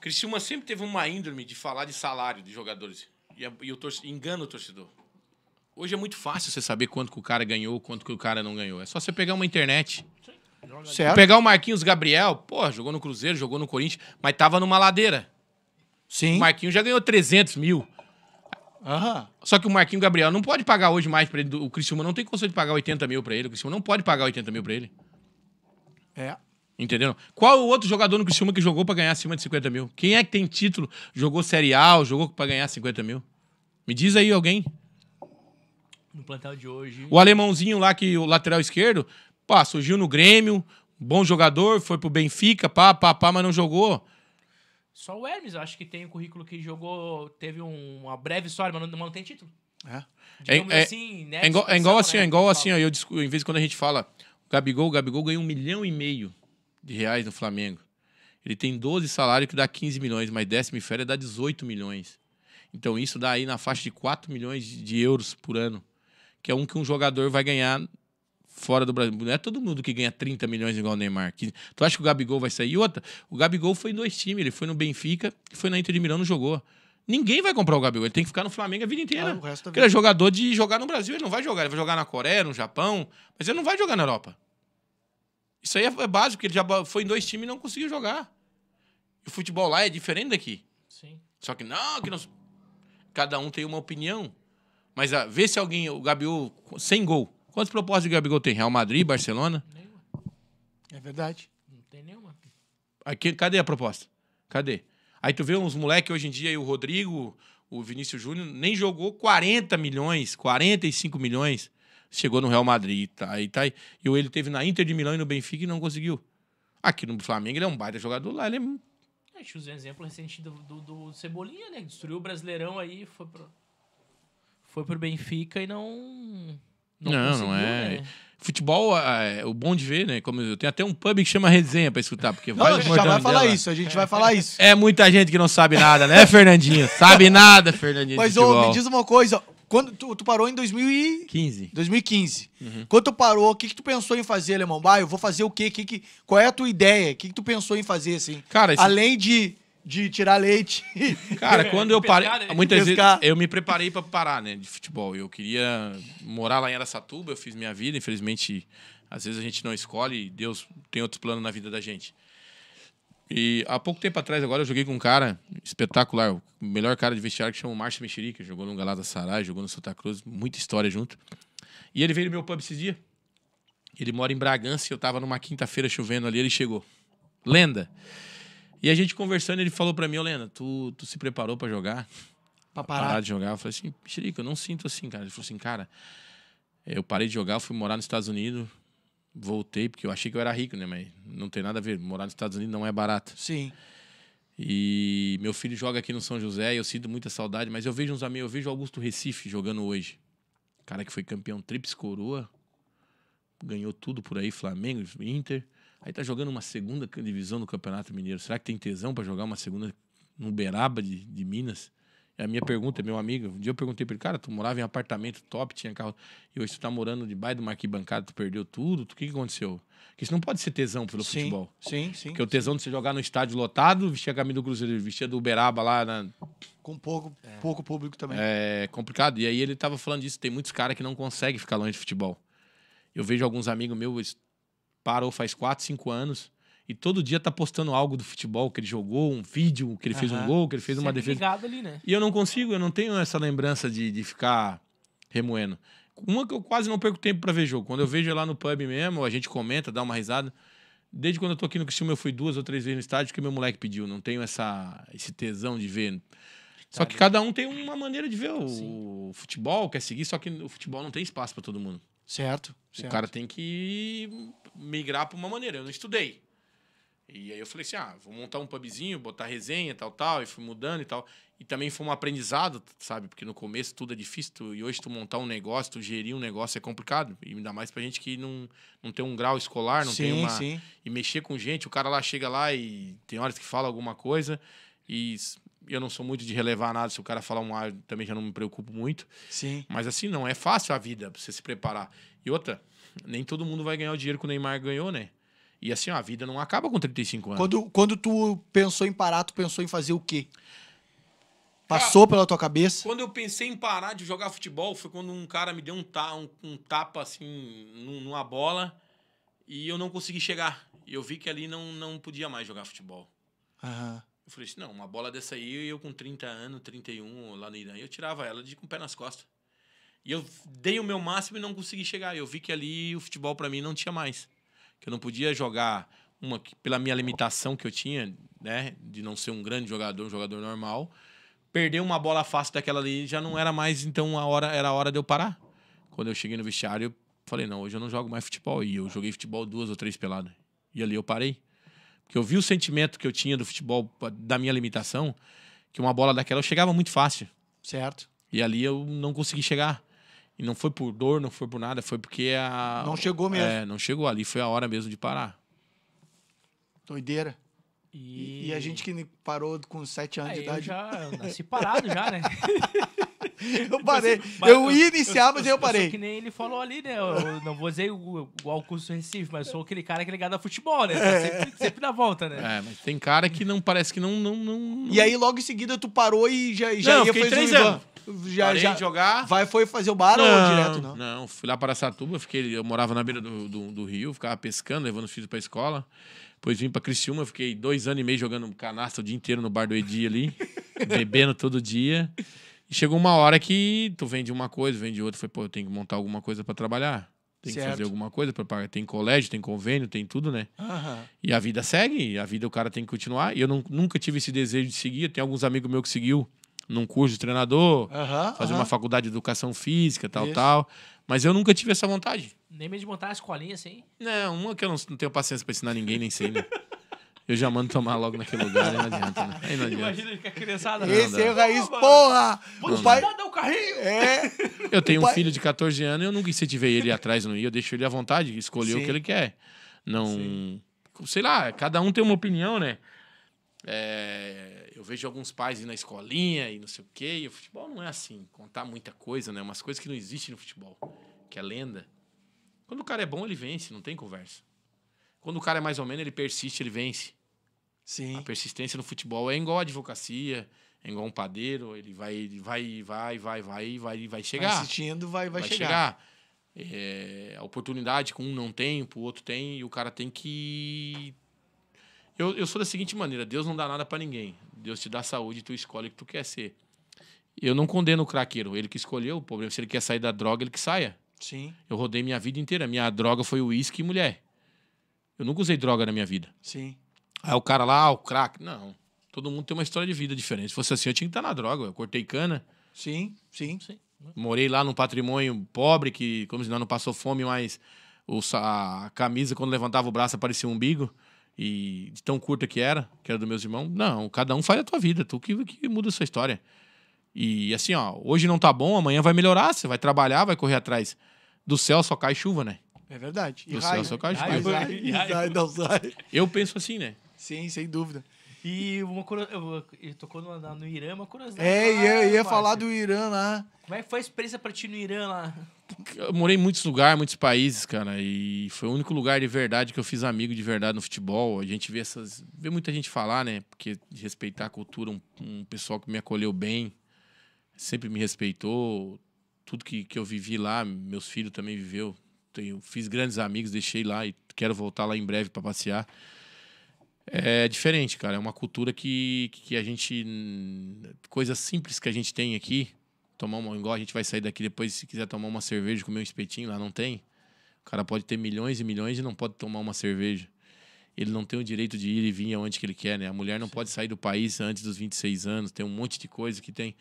Criciúma sempre teve uma índole de falar de salário de jogadores. E, eu torce, engano o torcedor. Hoje é muito fácil você saber quanto que o cara ganhou, quanto que o cara não ganhou. É só você pegar uma internet. Certo. Pegar o Marquinhos Gabriel, pô, jogou no Cruzeiro, jogou no Corinthians, mas tava numa ladeira. Sim. O Marquinhos já ganhou 300 mil. Aham. Só que o Marquinhos Gabriel não pode pagar hoje mais pra ele. O Cristiano. não tem condição de pagar 80 mil pra ele. O Criciúma não pode pagar 80 mil pra ele. É. Entendeu? Qual o outro jogador no Cristiano que jogou pra ganhar acima de 50 mil? Quem é que tem título? Jogou Série A, jogou pra ganhar 50 mil? Me diz aí alguém. No plantel de hoje. O alemãozinho lá, que o lateral esquerdo, pá, surgiu no Grêmio, bom jogador, foi pro Benfica, pá, pá, pá, mas não jogou. Só o Hermes, acho que tem um currículo que jogou, teve um, uma breve história, mas não, mas não tem título. É. É, é, assim, né? É igual, é igual assim, é né? é igual assim, eu, em vez de quando a gente fala, o Gabigol, o Gabigol ganhou um milhão e meio de reais no Flamengo. Ele tem 12 salários que dá 15 milhões, mas décimo e férias dá 18 milhões. Então isso dá aí na faixa de 4 milhões de euros por ano que é um que um jogador vai ganhar fora do Brasil. Não é todo mundo que ganha 30 milhões igual o Neymar. Que, tu acha que o Gabigol vai sair? outra, o Gabigol foi em dois times. Ele foi no Benfica e foi na Inter de Milão, não jogou. Ninguém vai comprar o Gabigol. Ele tem que ficar no Flamengo a vida inteira. Ah, Porque ele é jogador de jogar no Brasil. Ele não vai jogar. Ele vai jogar na Coreia, no Japão. Mas ele não vai jogar na Europa. Isso aí é, é básico. Ele já foi em dois times e não conseguiu jogar. o futebol lá é diferente daqui. Sim. Só que não, que nós... Cada um tem uma opinião. Mas a ah, vê se alguém, o Gabiol, sem gol. quantas propostas o Gabigol tem? Real Madrid, Barcelona? Nenhuma. É verdade. Não tem nenhuma. Aqui, cadê a proposta? Cadê? Aí tu vê uns moleques hoje em dia, o Rodrigo, o Vinícius Júnior, nem jogou 40 milhões, 45 milhões. Chegou no Real Madrid, tá, e, tá, e ele teve na Inter de Milão e no Benfica e não conseguiu. Aqui no Flamengo ele é um baita jogador lá, ele é... é a gente usa um exemplo recente do, do, do Cebolinha, né? Destruiu o Brasileirão aí, foi pro foi pro Benfica e não. Não, não, não é. Né? Futebol, é, o bom de ver, né? Como eu tenho até um pub que chama resenha pra escutar, porque não, vai. A gente já vai falar dela. isso, a gente vai falar isso. É muita gente que não sabe nada, né, Fernandinho? sabe nada, Fernandinho. Mas ô, me diz uma coisa. Quando tu, tu parou em 2015. 2015. Uhum. Quando tu parou, o que, que tu pensou em fazer, Alemão? Ah, eu vou fazer o quê? Que, que, qual é a tua ideia? O que, que tu pensou em fazer, assim? Cara, esse... Além de de tirar leite. Cara, quando eu parei, né? muitas pescar. vezes eu me preparei para parar, né, de futebol. Eu queria morar lá em Aracatuba, eu fiz minha vida, infelizmente, às vezes a gente não escolhe, Deus tem outros planos na vida da gente. E há pouco tempo atrás, agora eu joguei com um cara espetacular, o melhor cara de vestiário que chama Márcio Mexerica, jogou no Galatasaray, jogou no Santa Cruz, muita história junto. E ele veio no meu pub esse dia. Ele mora em Bragança, eu tava numa quinta-feira chovendo ali, ele chegou. Lenda. E a gente conversando, ele falou para mim, Helena, tu, tu se preparou para jogar? Pra parar. parar de jogar? Eu falei assim, Xerico, eu não sinto assim, cara. Ele falou assim, cara, eu parei de jogar, fui morar nos Estados Unidos, voltei, porque eu achei que eu era rico, né? Mas não tem nada a ver, morar nos Estados Unidos não é barato. Sim. E meu filho joga aqui no São José, eu sinto muita saudade, mas eu vejo uns amigos, eu vejo o Augusto Recife jogando hoje. Cara que foi campeão trips coroa, ganhou tudo por aí, Flamengo, Inter. Aí tá jogando uma segunda divisão do Campeonato Mineiro. Será que tem tesão para jogar uma segunda no Beraba de, de Minas? É a minha pergunta, é meu amigo. Um dia eu perguntei para ele, cara, tu morava em apartamento top, tinha carro, e hoje tu tá morando debaixo de uma arquibancada, tu perdeu tudo, o que, que aconteceu? Porque isso não pode ser tesão pelo sim, futebol. Sim, sim. Porque o tesão de você jogar no estádio lotado, vestir a camisa do Cruzeiro, vestir a do Uberaba lá. Na... Com pouco, é. pouco público também. É complicado. E aí ele tava falando disso, tem muitos caras que não conseguem ficar longe de futebol. Eu vejo alguns amigos meus, parou faz 4, 5 anos e todo dia tá postando algo do futebol que ele jogou, um vídeo, que ele uhum. fez um gol, que ele fez Sempre uma defesa. Ali, né? E eu não consigo, eu não tenho essa lembrança de, de ficar remoendo. Uma que eu quase não perco tempo para ver jogo. Quando eu vejo é lá no pub mesmo, a gente comenta, dá uma risada. Desde quando eu tô aqui no Criciúma, eu fui duas ou três vezes no estádio que meu moleque pediu. Não tenho essa, esse tesão de ver. Só tá que cada um tem uma maneira de ver o Sim. futebol, quer seguir, só que o futebol não tem espaço para todo mundo. Certo, certo. O cara tem que migrar para uma maneira. Eu não estudei. E aí eu falei assim: ah, vou montar um pubzinho, botar resenha, tal, tal, e fui mudando e tal. E também foi um aprendizado, sabe? Porque no começo tudo é difícil, tu, e hoje tu montar um negócio, tu gerir um negócio é complicado. E ainda mais pra gente que não, não tem um grau escolar, não sim, tem uma. Sim. E mexer com gente, o cara lá chega lá e tem horas que fala alguma coisa, e eu não sou muito de relevar nada. Se o cara falar um ar, também já não me preocupo muito. Sim. Mas assim, não é fácil a vida pra você se preparar. E outra, nem todo mundo vai ganhar o dinheiro que o Neymar ganhou, né? E assim, ó, a vida não acaba com 35 anos. Quando, quando tu pensou em parar, tu pensou em fazer o quê? Passou pela tua cabeça? Quando eu pensei em parar de jogar futebol, foi quando um cara me deu um, ta, um, um tapa, assim, numa bola, e eu não consegui chegar. E eu vi que ali não, não podia mais jogar futebol. Uhum. Eu falei assim, não, uma bola dessa aí, eu com 30 anos, 31, lá no Irã, eu tirava ela de com o pé nas costas. E eu dei o meu máximo e não consegui chegar. Eu vi que ali o futebol para mim não tinha mais. Que eu não podia jogar uma pela minha limitação que eu tinha, né, de não ser um grande jogador, um jogador normal. Perder uma bola fácil daquela ali já não era mais, então a hora era a hora de eu parar. Quando eu cheguei no vestiário, eu falei: "Não, hoje eu não jogo mais futebol". E eu joguei futebol duas ou três peladas. E ali eu parei. Porque eu vi o sentimento que eu tinha do futebol da minha limitação, que uma bola daquela eu chegava muito fácil. Certo. E ali eu não consegui chegar. E não foi por dor, não foi por nada, foi porque a. Não chegou mesmo. É, não chegou ali, foi a hora mesmo de parar. Doideira. E... e, a gente que parou com 7 anos de é, idade. Eu já nasci parado já, né? eu tipo parei. eu ia iniciar, mas eu, eu, eu parei. Eu que nem ele falou ali, né? Eu não vou dizer igual o curso Recife, mas sou aquele cara que é ligado a futebol, né? Tá é. sempre, sempre na volta, né? É, mas tem cara que não parece que não, não, não, E aí, logo em seguida, tu parou e já, já não, ia fazer três anos já, já de jogar. Vai, foi fazer o bar não, ou direto, não? Não, fui lá para Satuba, fiquei, eu morava na beira do, do, do rio, ficava pescando, levando os filhos para escola. Depois vim para Criciúma, fiquei dois anos e meio jogando canasta o dia inteiro no bar do Edi ali, bebendo todo dia. E chegou uma hora que tu vende uma coisa, vende outra, foi, pô, eu tenho que montar alguma coisa para trabalhar. Tem certo. que fazer alguma coisa para pagar. Tem colégio, tem convênio, tem tudo, né? Uhum. E a vida segue, a vida o cara tem que continuar. E eu não, nunca tive esse desejo de seguir. Tem alguns amigos meus que seguiu num curso de treinador, fazer uma faculdade de educação física, tal, Isso. tal. Mas eu nunca tive essa vontade. Nem mesmo de montar uma escolinha assim? Não, uma que eu não, não tenho paciência para ensinar ninguém, nem sei, né? Eu já mando tomar logo naquele lugar, não adianta, né? Aí não adianta. Imagina que criançada... Esse né? é o raiz, porra! Vou o pai... dar o carrinho! É. Eu tenho pai... um filho de 14 anos e eu nunca incentivei ele atrás no ir. Eu deixo ele à vontade, escolher Sim. o que ele quer. Não... Sim. Sei lá, cada um tem uma opinião, né? É eu vejo alguns pais ir na escolinha e não sei o quê, e o futebol não é assim, contar muita coisa, né? Umas coisas que não existem no futebol, que é lenda. Quando o cara é bom, ele vence, não tem conversa. Quando o cara é mais ou menos, ele persiste, ele vence. Sim. A persistência no futebol é igual a advocacia, é igual um padeiro, ele vai, ele vai, vai, vai, vai, vai, vai chegar. Vai assistindo, vai, vai, vai chegar. chegar. É, a oportunidade que um não tem, o outro tem, e o cara tem que eu, eu sou da seguinte maneira: Deus não dá nada para ninguém. Deus te dá saúde e tu escolhe o que tu quer ser. Eu não condeno o craqueiro, ele que escolheu. O problema é se ele quer sair da droga, ele que saia. Sim. Eu rodei minha vida inteira. Minha droga foi o uísque e mulher. Eu nunca usei droga na minha vida. Sim. Aí o cara lá, ah, o crack. Não. Todo mundo tem uma história de vida diferente. Se fosse assim, eu tinha que estar na droga. Eu cortei cana. Sim, sim, sim. Morei lá num patrimônio pobre que, como se não, não passou fome, mas a camisa, quando levantava o braço, aparecia um umbigo e de tão curta que era, que era do meus irmãos. Não, cada um faz a tua vida, tu que, que muda a sua história. E assim, ó, hoje não tá bom, amanhã vai melhorar, você vai trabalhar, vai correr atrás. Do céu só cai chuva, né? É verdade. E Do raio, céu só né? cai raio, chuva. raio, raio, raio, não sai. Eu penso assim, né? Sim, sem dúvida. E uma curiosidade. tocou no, no Irã, uma curiosidade. É, e ia, ia falar do Irã lá. Como é que foi a experiência pra ti no Irã lá? Eu morei em muitos lugares, muitos países, cara. E foi o único lugar de verdade que eu fiz amigo de verdade no futebol. A gente vê essas. Vê muita gente falar, né? Porque respeitar a cultura, um, um pessoal que me acolheu bem, sempre me respeitou. Tudo que, que eu vivi lá, meus filhos também viveu. Tenho, fiz grandes amigos, deixei lá e quero voltar lá em breve para passear. É diferente, cara. É uma cultura que, que a gente. Coisas simples que a gente tem aqui. Tomar uma. Igual a gente vai sair daqui depois, se quiser tomar uma cerveja, comer um espetinho, lá não tem. O cara pode ter milhões e milhões e não pode tomar uma cerveja. Ele não tem o direito de ir e vir aonde que ele quer, né? A mulher não Sim. pode sair do país antes dos 26 anos. Tem um monte de coisa que tem.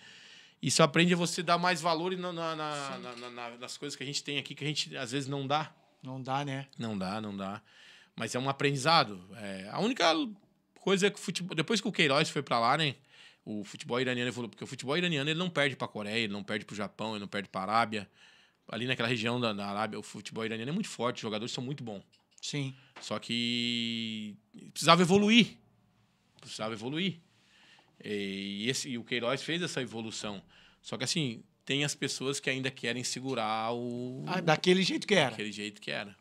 Isso aprende a você dar mais valor na, na, na, nas coisas que a gente tem aqui, que a gente às vezes não dá. Não dá, né? Não dá, não dá. Mas é um aprendizado. É, a única coisa é que o futebol. Depois que o Queiroz foi para lá, né? O futebol iraniano evoluiu. Porque o futebol iraniano ele não perde para a Coreia, ele não perde para o Japão, ele não perde para a Arábia. Ali naquela região da, da Arábia, o futebol iraniano é muito forte, os jogadores são muito bons. Sim. Só que precisava evoluir. Precisava evoluir. E, esse, e o Queiroz fez essa evolução. Só que assim, tem as pessoas que ainda querem segurar o. Ah, daquele jeito que era. Daquele jeito que era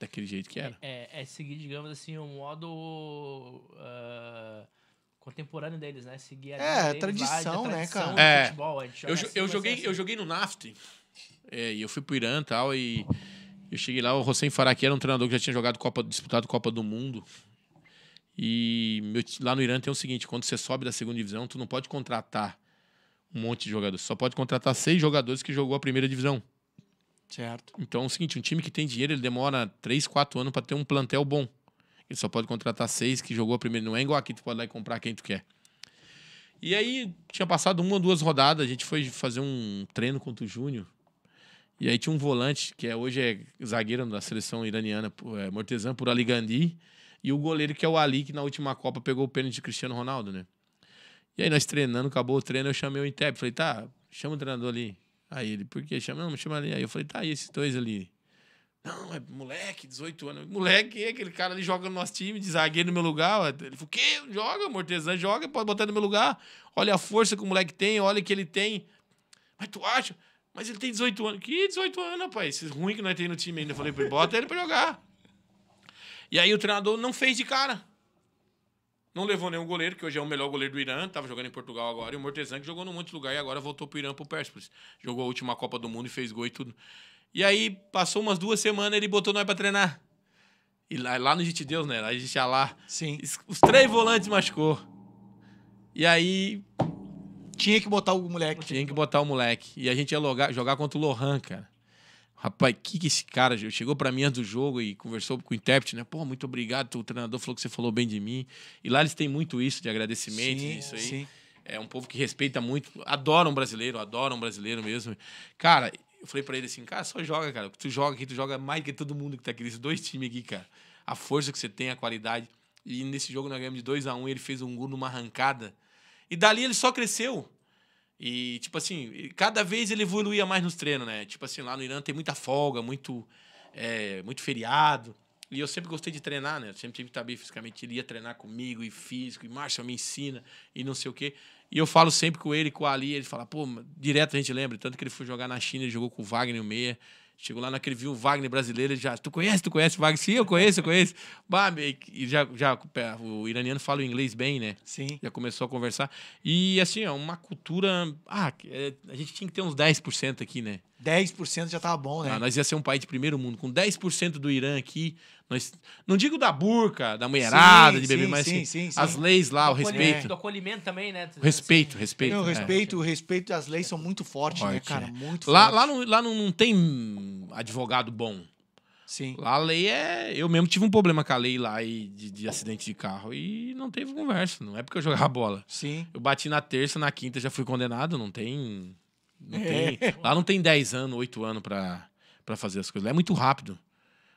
daquele jeito que era. É, é, é seguir, digamos assim, o um modo uh, contemporâneo deles, né? Seguir a é, deles, tradição, tradição, né, cara? É. Futebol, eu, assim, eu, joguei, assim. eu joguei no NAFT, é, e eu fui pro Irã e tal, e eu cheguei lá, o Hossein Faraki era um treinador que já tinha jogado Copa, disputado Copa do Mundo. E meu, lá no Irã tem o seguinte, quando você sobe da segunda divisão, tu não pode contratar um monte de jogadores, só pode contratar seis jogadores que jogou a primeira divisão. Certo. Então é o seguinte, um time que tem dinheiro, ele demora 3, 4 anos para ter um plantel bom. Ele só pode contratar seis que jogou a primeira. Não é igual aqui, tu pode lá e comprar quem tu quer. E aí, tinha passado uma ou duas rodadas, a gente foi fazer um treino contra o Júnior. E aí tinha um volante, que é, hoje é zagueiro da seleção iraniana, é, Mortezan, por Ali Gandhi. E o goleiro, que é o Ali, que na última Copa pegou o pênalti de Cristiano Ronaldo, né? E aí nós treinando, acabou o treino, eu chamei o Intep. Falei, tá, chama o treinador ali. Aí ele, por quê? Chama, não, chama ali. Aí eu falei, tá, e esses dois ali? Não, é moleque, 18 anos. Moleque, aquele cara ali joga no nosso time, de zagueiro no meu lugar. Ele falou, que? Joga, Mortezã, joga, pode botar no meu lugar. Olha a força que o moleque tem, olha que ele tem. Mas tu acha? Mas ele tem 18 anos. Que 18 anos, rapaz? Esse ruim que nós temos no time ainda. Eu falei, bota ele pra jogar. E aí o treinador não fez de cara. Não levou nenhum goleiro, que hoje é o melhor goleiro do Irã, estava jogando em Portugal agora, e o Mortezan, que jogou num monte de lugar e agora voltou para o Irã, para o Persepolis. Jogou a última Copa do Mundo e fez gol e tudo. E aí, passou umas duas semanas, ele botou nós para treinar. E lá, lá no Gente Deus, né? Lá a gente ia lá. Sim. Os três volantes machucou. E aí. Tinha que botar o moleque. Tinha que botar o moleque. E a gente ia logar, jogar contra o Lohan, cara. Rapaz, que que esse cara chegou para mim antes do jogo e conversou com o intérprete, né? Pô, muito obrigado, o treinador falou que você falou bem de mim. E lá eles têm muito isso de agradecimento, sim, isso aí. Sim. É um povo que respeita muito, adoram um brasileiro, adoram um brasileiro mesmo. Cara, eu falei para ele assim, cara, só joga, cara. Tu joga aqui, tu joga mais que todo mundo que tá aqui, esses dois times aqui, cara. A força que você tem, a qualidade. E nesse jogo nós ganhamos de 2 a 1 um, ele fez um gol numa arrancada. E dali ele só cresceu. E, tipo assim, cada vez ele evoluía mais nos treinos, né? Tipo assim, lá no Irã tem muita folga, muito, é, muito feriado. E eu sempre gostei de treinar, né? Eu sempre tive que estar bem fisicamente. Ele ia treinar comigo e físico, e Marshall me ensina, e não sei o quê. E eu falo sempre com ele, com o Ali, ele fala, pô, direto a gente lembra. Tanto que ele foi jogar na China, ele jogou com o Wagner, o Meia. Chegou lá naquele viu Wagner brasileiro, ele já, tu conhece, tu conhece Wagner? Sim, eu conheço, eu conheço. Bah, e já, já, é, o iraniano fala o inglês bem, né? Sim. Já começou a conversar. E assim, é uma cultura. Ah, é, a gente tinha que ter uns 10% aqui, né? 10% já tava bom, né? Ah, nós ia ser um país de primeiro mundo. Com 10% do Irã aqui, nós. Não digo da burca, da mulherada, sim, de bebê, sim, mas sim, assim, as leis lá, o, o respeito. Do acolhimento também, né? Respeito, respeito. Não, o né? respeito, é. o respeito das leis são muito fortes, né, Forte, né, cara? É. Muito lá, forte. Lá, não, lá não, não tem advogado bom. Sim. Lá a lei é. Eu mesmo tive um problema com a lei lá e de, de, acidente de carro e não teve conversa. Não é porque eu jogava bola. Sim. Eu bati na terça, na quinta já fui condenado, não tem. Não é. tem, Lá não tem 10 anos, 8 anos para fazer as coisas. Lá é muito rápido.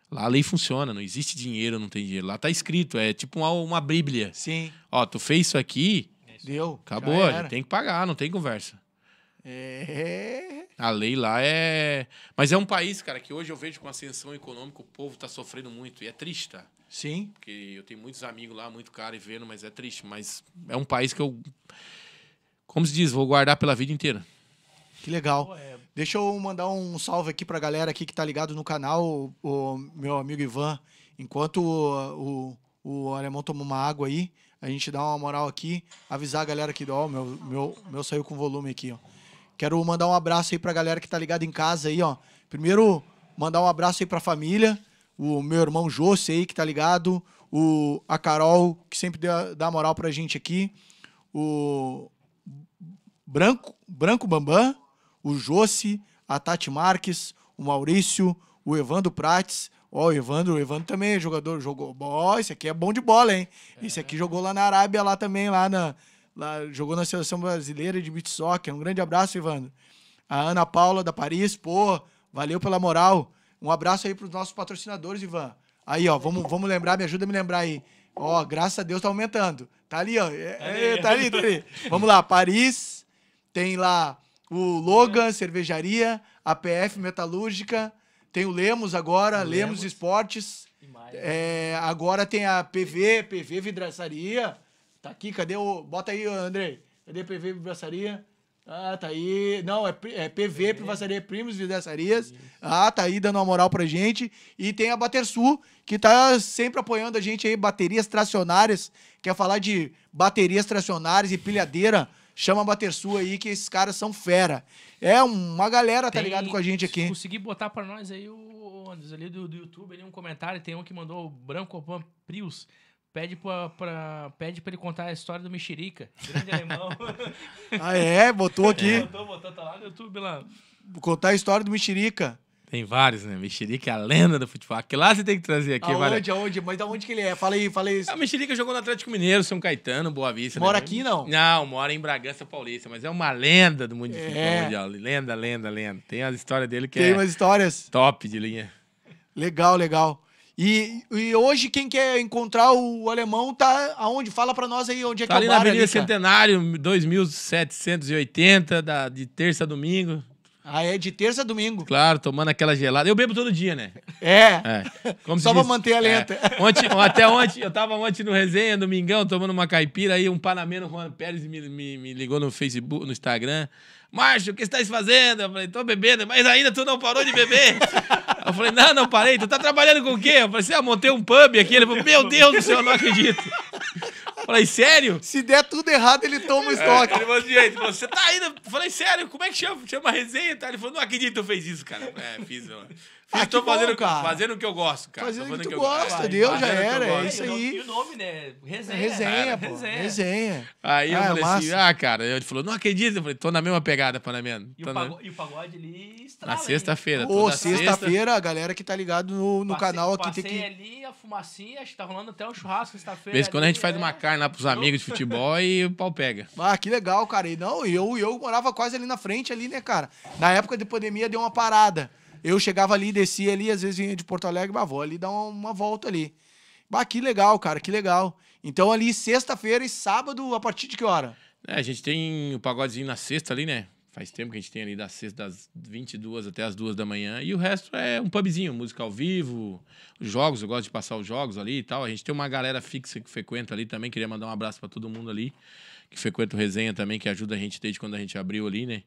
Lá a lei funciona, não existe dinheiro, não tem dinheiro. Lá tá escrito, é tipo uma, uma bíblia. Sim. Ó, tu fez isso aqui. Deu. Acabou, tem que pagar, não tem conversa. É. A lei lá é. Mas é um país, cara, que hoje eu vejo com ascensão econômica, o povo tá sofrendo muito. E é triste, tá? Sim. Porque eu tenho muitos amigos lá, muito caro e vendo, mas é triste. Mas é um país que eu. Como se diz, vou guardar pela vida inteira. Que legal. É. Deixa eu mandar um salve aqui para a galera aqui que tá ligado no canal, o, meu amigo Ivan. Enquanto o, o, o alemão toma uma água aí, a gente dá uma moral aqui, avisar a galera aqui, ó, meu, meu, meu saiu com volume aqui, ó. Quero mandar um abraço aí pra galera que tá ligada em casa aí, ó. Primeiro, mandar um abraço aí pra família, o meu irmão José aí que tá ligado, o, a Carol, que sempre dá, dá moral pra gente aqui, o Branco, Branco Bambam, o Josi, a Tati Marques, o Maurício, o Evandro Prates. Ó, o Evandro, o Evandro também é jogador, jogou. Ó, esse aqui é bom de bola, hein? É. Esse aqui jogou lá na Arábia, lá também, lá na. Lá, jogou na seleção brasileira de beat soccer. Um grande abraço, Evandro. A Ana Paula da Paris, pô, valeu pela moral. Um abraço aí para os nossos patrocinadores, Ivan. Aí, ó, vamos, vamos lembrar, me ajuda a me lembrar aí. Ó, graças a Deus tá aumentando. Tá ali, ó. É, tá é, tá ali, tá ali. Vamos lá, Paris, tem lá o Logan Cervejaria, a PF Metalúrgica, tem o Lemos agora, Lemos, Lemos Esportes. É, agora tem a PV, PV Vidraçaria. Tá aqui, cadê o. Bota aí, Andrei. Cadê a PV Vidraçaria? Ah, tá aí. Não, é, é PV, é. Privaçaria Primos Vidraçarias. Ah, tá aí dando uma moral pra gente. E tem a Batersul, que tá sempre apoiando a gente aí, baterias tracionárias. Quer falar de baterias tracionárias e pilhadeira? Chama a sua aí, que esses caras são fera. É uma galera, tá ligado, com a gente aqui. Consegui botar para nós aí o Anderson ali do, do YouTube, ali um comentário. Tem um que mandou o Branco Pan Prius. Pede pra, pra, pede pra ele contar a história do Mexerica, grande alemão. ah, é? Botou é, aqui. É, botou, botou, tá lá no YouTube lá. Contar a história do Mexerica. Tem vários, né? Mexerica é a lenda do futebol. Que lá você tem que trazer aqui, Aonde, várias... aonde? Mas da onde que ele é? Fala aí, fala É, o Mexerica jogou no Atlético Mineiro, São Caetano, Boa Vista. Mora né? aqui, não? Não, mora em Bragança Paulista, mas é uma lenda do mundo é. de futebol mundial. Lenda, lenda, lenda. Tem as histórias dele que tem é... Tem umas histórias. Top de linha. Legal, legal. E, e hoje quem quer encontrar o alemão tá aonde? Fala para nós aí onde é tá que é o bar ali na Avenida ali, Centenário, 2780, da, de terça a domingo. Ah, é de terça a domingo. Claro, tomando aquela gelada. Eu bebo todo dia, né? É. é. Como Só pra manter a é. lenta. É. Ontem, até ontem, eu tava ontem no resenha, domingão, tomando uma caipira, aí um panameno, Juan Pérez, me, me, me ligou no Facebook, no Instagram. Márcio, o que tá fazendo? Eu falei, tô bebendo, mas ainda tu não parou de beber. eu falei, não, não parei, tu tá trabalhando com o quê? Eu falei, ah, montei um pub aqui. Ele falou, meu Deus do céu, eu não acredito. Falei, sério? Se der tudo errado, ele toma o é, estoque. Ele falou gente, você tá indo. Falei, sério, como é que chama? Chama a resenha? Ele falou, não acredito que eu fez isso, cara. É, fiz, mano. Ah, fazendo, fazendo o que eu gosto, cara. Fazendo, o que tu gosta, deu, já era, é isso aí. E o nome, né? Resenha. Resenha, pô. Resenha. Aí eu ah, é falei assim, ah, cara. Ele falou, não acredito. Eu falei, tô na mesma pegada, Panamendo. E, o pagode ali estrala. Na sexta-feira. Ô, sexta-feira, a galera que tá ligado no, canal aqui tem que... ali, a fumacinha, acho que tá rolando até um churrasco sexta-feira. Vez quando a gente faz é. uma carne lá pros amigos de futebol e o pau pega. Ah, que legal, cara. E não, eu, eu morava quase ali na frente ali, né, cara? Na época de pandemia deu uma parada. Eu chegava ali, descia ali, às vezes vinha de Porto Alegre, bah, vou ali dar uma, uma volta ali. Bah, que legal, cara, que legal. Então ali, sexta-feira e sábado, a partir de que hora? É, a gente tem o pagodezinho na sexta ali, né? Faz tempo que a gente tem ali das sexta das 22 até as 2 da manhã. E o resto é um pubzinho, música ao vivo, jogos, eu gosto de passar os jogos ali e tal. A gente tem uma galera fixa que frequenta ali também. Queria mandar um abraço para todo mundo ali, que frequenta o resenha também, que ajuda a gente desde quando a gente abriu ali, né?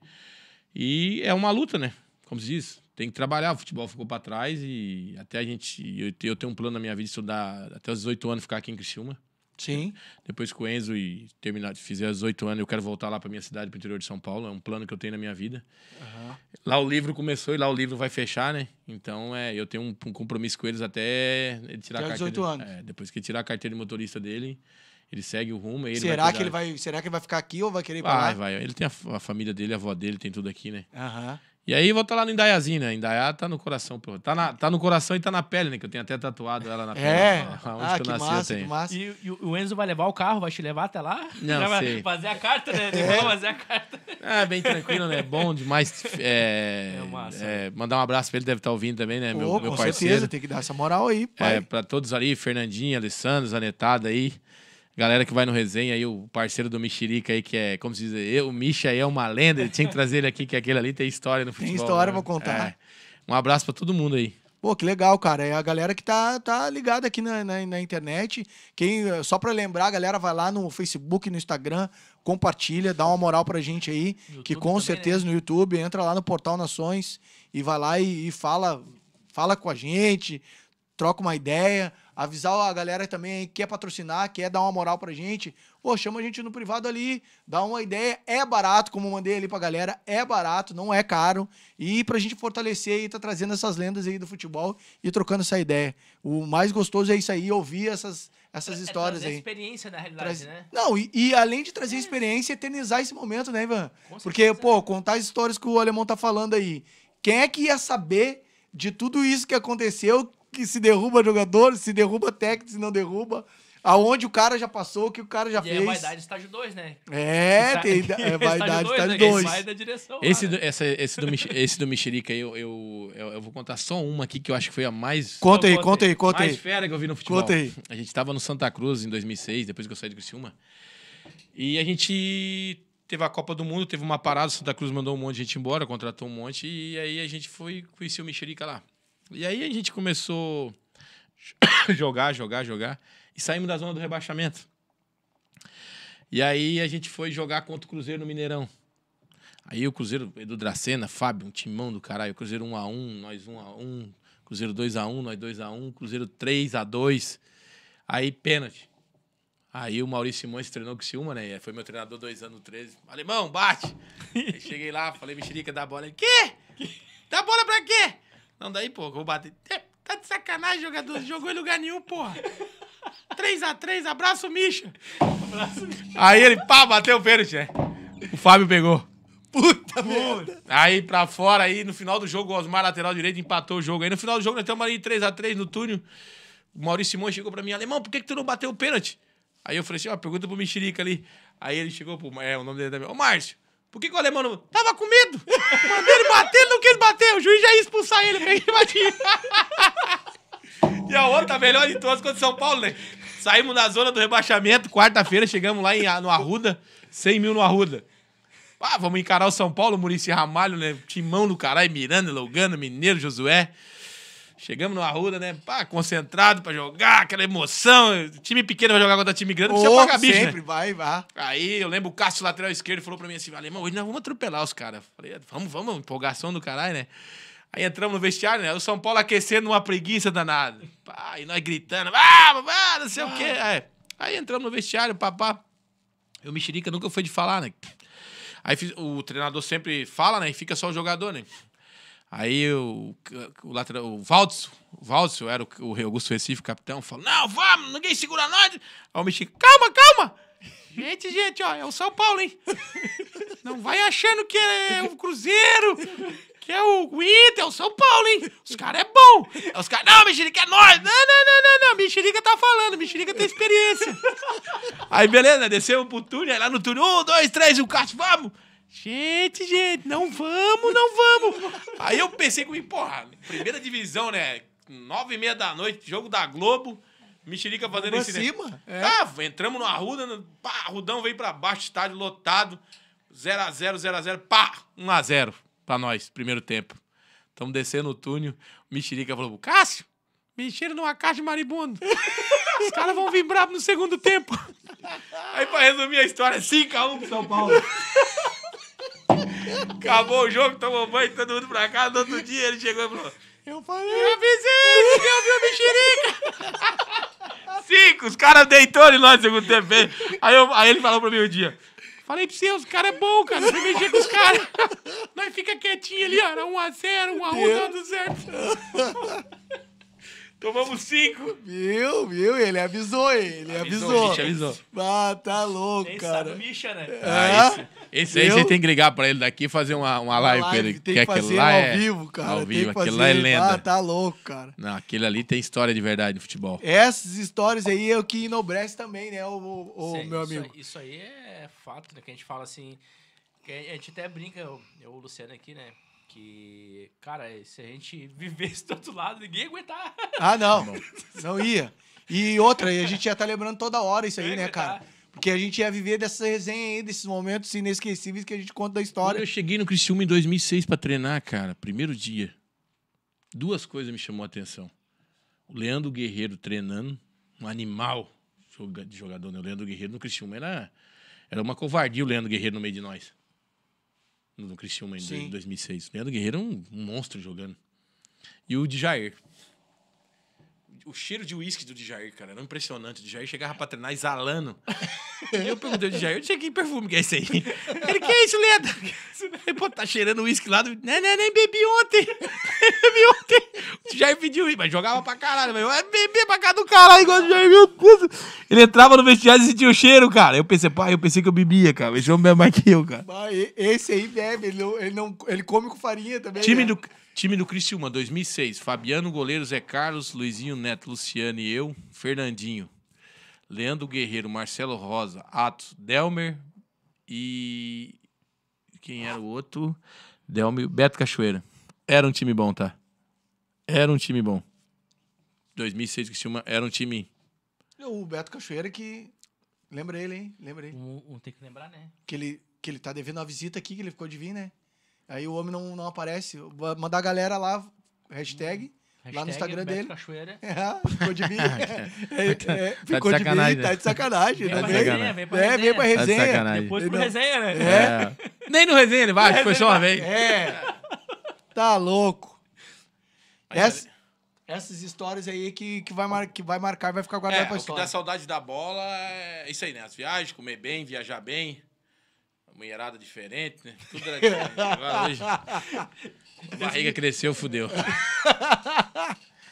E é uma luta, né? Como se diz, tem que trabalhar, o futebol ficou para trás e até a gente. Eu, tenho um plano na minha vida de estudar até os 18 anos ficar aqui em Criciúma. Sim. Depois com o Enzo e terminar, fizer os 18 anos, eu quero voltar lá para minha cidade, pro interior de São Paulo. É um plano que eu tenho na minha vida. Uhum. Lá o livro começou e lá o livro vai fechar, né? Então é, eu tenho um, um compromisso com eles até ele tirar até a carteira. 18 anos. É, depois que ele tirar a carteira de motorista dele, ele segue o rumo. Ele será, que ele vai, será que ele vai ficar aqui ou vai querer ir pra vai, Vai, Ele tem a, a, família dele, a avó dele, tem tudo aqui, né? Aham. Uhum. E aí vou estar tá lá no Indaiazinho, né? Indaiá tá no coração, pô. Tá, na, tá no coração e tá na pele, né? Que eu tenho até tatuado ela na é. pele. É. Onde ah, que eu que nasci, massa, eu tenho. Massa. E, e, o Enzo vai levar o carro, vai te levar até lá? Não, vai sei. fazer a carta, né? É. é. fazer a carta. É, bem tranquilo, né? Bom demais. É, é massa. É, mandar um abraço pra ele, deve estar tá ouvindo também, né? Pô, meu, meu parceiro. Com certeza, tem que dar essa moral aí, é, pai. É, pra todos ali, Fernandinha, Alessandro, Zanetada aí galera que vai no resenha aí, o parceiro do Mexerica aí, que é, como se diz, o Misha aí é uma lenda, ele tinha que trazer ele aqui, que aquele ali tem história no futebol. Tem história, né? vou contar. É. Um abraço para todo mundo aí. Pô, que legal, cara. É a galera que tá, tá ligada aqui na, na, na internet. Quem, só para lembrar, a galera vai lá no Facebook, no Instagram, compartilha, dá uma moral pra gente aí. YouTube que com também, né? certeza né? no YouTube, entra lá no Portal Nações e vai lá e, e fala, fala com a gente, troca uma ideia avisar a galera também que quer patrocinar, quer dar uma moral pra gente. Pô, chama a gente no privado ali, dá uma ideia. É barato, como mandei ali pra galera, é barato, não é caro. E pra gente fortalecer e tá trazendo essas lendas aí do futebol e trocando essa ideia. O mais gostoso é isso aí, ouvir essas, essas é, é histórias é aí. experiência, na realidade, Traz... né? Não, e, e, além de trazer é. experiência, eternizar esse momento, né, Ivan? Porque, pô, contar as histórias que o alemão tá falando aí. Quem é que ia saber de tudo isso que aconteceu que se derruba jogador, se derruba técnico, se não derruba. Aonde o cara já passou, o que o cara já e é fez. É vaidade estágio 2, né? É, tem, é vaidade estágio 2. Né? Esse, né? do, essa, esse, do, esse do Mexerica aí, eu, eu, eu, eu, vou contar só uma aqui que eu acho que foi a mais. Conta aí, conta aí, conta aí. Mais fera que eu vi no futebol. Conta aí. A gente tava no Santa Cruz em 2006, depois que eu saí do Criciúma. E a gente teve a Copa do Mundo, teve uma parada, o Santa Cruz mandou um monte de gente embora, contratou um monte, e aí a gente foi conhecer o Mexerica lá. E aí a gente começou jogar, jogar, jogar e saímos da zona do rebaixamento. E aí a gente foi jogar contra o Cruzeiro no Mineirão. Aí o Cruzeiro, Edu Dracena, Fábio, um timão do caralho. Cruzeiro 1x1, nós 1x1. Cruzeiro 2x1, nós 2x1. Cruzeiro 3x2. Aí pênalti. Aí o Maurício Simões treinou com o Ciúma, né? Foi meu treinador dois anos, 13. Alemão, bate! cheguei lá, falei, mexerica, dá bola. Ele, quê? Dá bola pra quê? Não, daí, pô, eu vou bater. É, tá de sacanagem, jogador. Jogou em lugar nenhum, porra. 3x3, abraço, Misha. Abraço, Aí ele, pá, bateu o pênalti, né? O Fábio pegou. Puta, merda. Aí pra fora, aí no final do jogo, o Osmar, lateral direito, empatou o jogo. Aí no final do jogo, nós estamos ali 3x3 no túnel. O Maurício Simões chegou pra mim, alemão, por que, que tu não bateu o pênalti? Aí eu falei assim, ó, pergunta pro Mexerica ali. Aí ele chegou pro. É, o nome dele também. Ô, Márcio, por que, que o alemão não... Tava com medo! Mandei ele bater, ele não quis bater. O juiz já ia expulsar ele, peguei ele bati. e a outra, melhor de todas, contra São Paulo, né? Saímos da zona do rebaixamento, quarta-feira, chegamos lá em, no Arruda, 100 mil no Arruda. Ah, vamos encarar o São Paulo, Murici Ramalho, né? Timão do caralho, Miranda, Logano, Mineiro, Josué. Chegamos no Arruda, né? Pá, concentrado pra jogar, aquela emoção. Time pequeno vai jogar contra time grande, oh, precisa pagar bicho, né? sempre, né? vai, vai. Aí eu lembro o Cássio, lateral esquerdo, falou pra mim assim, alemão, hoje nós vamos atropelar os caras. Falei, é, vamos, vamos, empolgação do caralho, né? Aí entramos no vestiário, né? O São Paulo aquecendo uma preguiça danada. Pá, e nós gritando, ah, ah não sei ah. o quê. Aí, é. aí, entramos no vestiário, papá. E o Mexerica nunca foi de falar, né? Aí o treinador sempre fala, né? E fica só o jogador, né? Aí o, o, lateral, o Valdes, o era o, o Augusto Recife, capitão, falou: Não, vamos, ninguém segura nós. Aí o Mexica, calma, calma. Gente, gente, ó, é o São Paulo, hein? Não vai achando que é, é o Cruzeiro, que é o Inter, é o São Paulo, hein? Os caras é bom. os caras, não, mexerica é nós. Não, não, não, não, não, mexerica tá falando, mexerica tem experiência. Aí, beleza, desceu pro túnel, aí lá no túnel, um, dois, três, o um Cássio, vamos. Gente, gente, não vamos, não vamos. Aí eu pensei comigo, porra, primeira divisão, né? Nove e meia da noite, jogo da Globo. Mexerica fazendo esse cima. Né? É. Ah, entramos no Arruda, no... Né? pá, Arrudão veio pra baixo, estádio lotado. 0x0, 0x0, pá, 1x0 pra nós, primeiro tempo. Estamos descendo o túnel, Mexerica falou, Cássio, mexeram numa caixa de maribundo. Os caras vão vir bravos no segundo tempo. Aí pra resumir a história, 5x1 pro São Paulo. Acabou o jogo, tomou banho, todo mundo pra cá. No outro dia ele chegou e falou: Eu falei. Eu avisei, ninguém ouviu mexerica. Cinco, os caras deitou ele lá no segundo tempo. Aí, eu, aí ele falou pra mim um dia. Falei pra você, os caras é bom, cara. Você mexer com os caras. Nós fica quietinho ali, ó. 1x0, 1x1, dando certo. Tomamos cinco. Viu, viu? Ele avisou, ele avisou. avisou. avisou. Ah, tá louco, Nem cara. Sabe, Misha, né? É. Ah, esse, esse aí você tem que ligar pra ele daqui e fazer uma, uma live, live pra ele. Tem que, que fazer lá ao é... vivo, cara. Ao vivo, aquilo lá é lenda. Ah, tá louco, cara. Não, aquele ali tem história de verdade de futebol. Essas histórias aí é o que enobrece também, né, o, o, o Sim, meu amigo. Isso, isso aí é fato, né? Que a gente fala assim... a gente até brinca, eu, eu o Luciano aqui, né? Que, cara, se a gente vivesse do outro lado, ninguém ia aguentar. Ah, não. Não, ia. E outra, e a gente ia estar tá lembrando toda hora isso aí, né, cara? Porque a gente ia viver dessa resenha aí, desses momentos inesquecíveis que a gente conta da história. Quando eu cheguei no Criciúma em 2006 para treinar, cara, primeiro dia. Duas coisas me chamou a atenção. O Leandro Guerreiro treinando, um animal de jogador, né? O Leandro Guerreiro no Criciúma era, era uma covardia o Leandro Guerreiro no meio de nós no Cristiano em 2006. O Leandro Guerreiro é um, um monstro jogando. E o Djair. O cheiro de uísque do Djair, cara, era impressionante. O Djair chegava pra treinar exalando. e eu perguntei ao Djair, eu que perfume que é esse aí? Ele, que é isso, Leandro? Ele, pô, tá cheirando uísque lá do... Não, né, não, né, nem bebi ontem. o Jair pediu ir, mas jogava pra caralho. Mas bebia pra cá do caralho, igual o Jair, meu Deus. Ele entrava no vestiário e sentia o cheiro, cara. Eu pensei, pai, eu pensei que eu bebia, cara. Esse homem bebe é mais que eu, cara. esse aí bebe, ele, não, ele, não, ele come com farinha também. Time né? do... Time do Criciúma, 2006. Fabiano, goleiro Zé Carlos, Luizinho Neto, Luciano e eu. Fernandinho, Leandro Guerreiro, Marcelo Rosa, Atos, Delmer e... Quem era o outro? Delmer, Beto Cachoeira. Era um time bom, tá? Era um time bom. 2006 que Criciúma era um time. O Beto Cachoeira que. Lembra ele, hein? Lembra ele. Um, um tem que lembrar, né? Que ele, que ele tá devendo uma visita aqui, que ele ficou de vir, né? Aí o homem não, não aparece. Mandar a galera lá, hashtag. Hashtag hum, lá no Instagram Beto dele. Cachoeira. É, ficou de mim. É, tá é, é, ficou tá de, de né? tá de sacanagem. Vem, tá pra, é, vem, resenha, vem resenha. É, pra resenha. Tá Depois pro resenha, né? É. é. Nem no resenha ele vai, foi só uma vez. É. Tá louco. Essa, essas histórias aí que, que, vai, mar, que vai marcar e vai ficar guardado é, pra história. O que dá saudade da bola é isso aí, né? As viagens, comer bem, viajar bem. A mulherada diferente, né? Tudo era diferente. Agora hoje. A barriga cresceu, fudeu.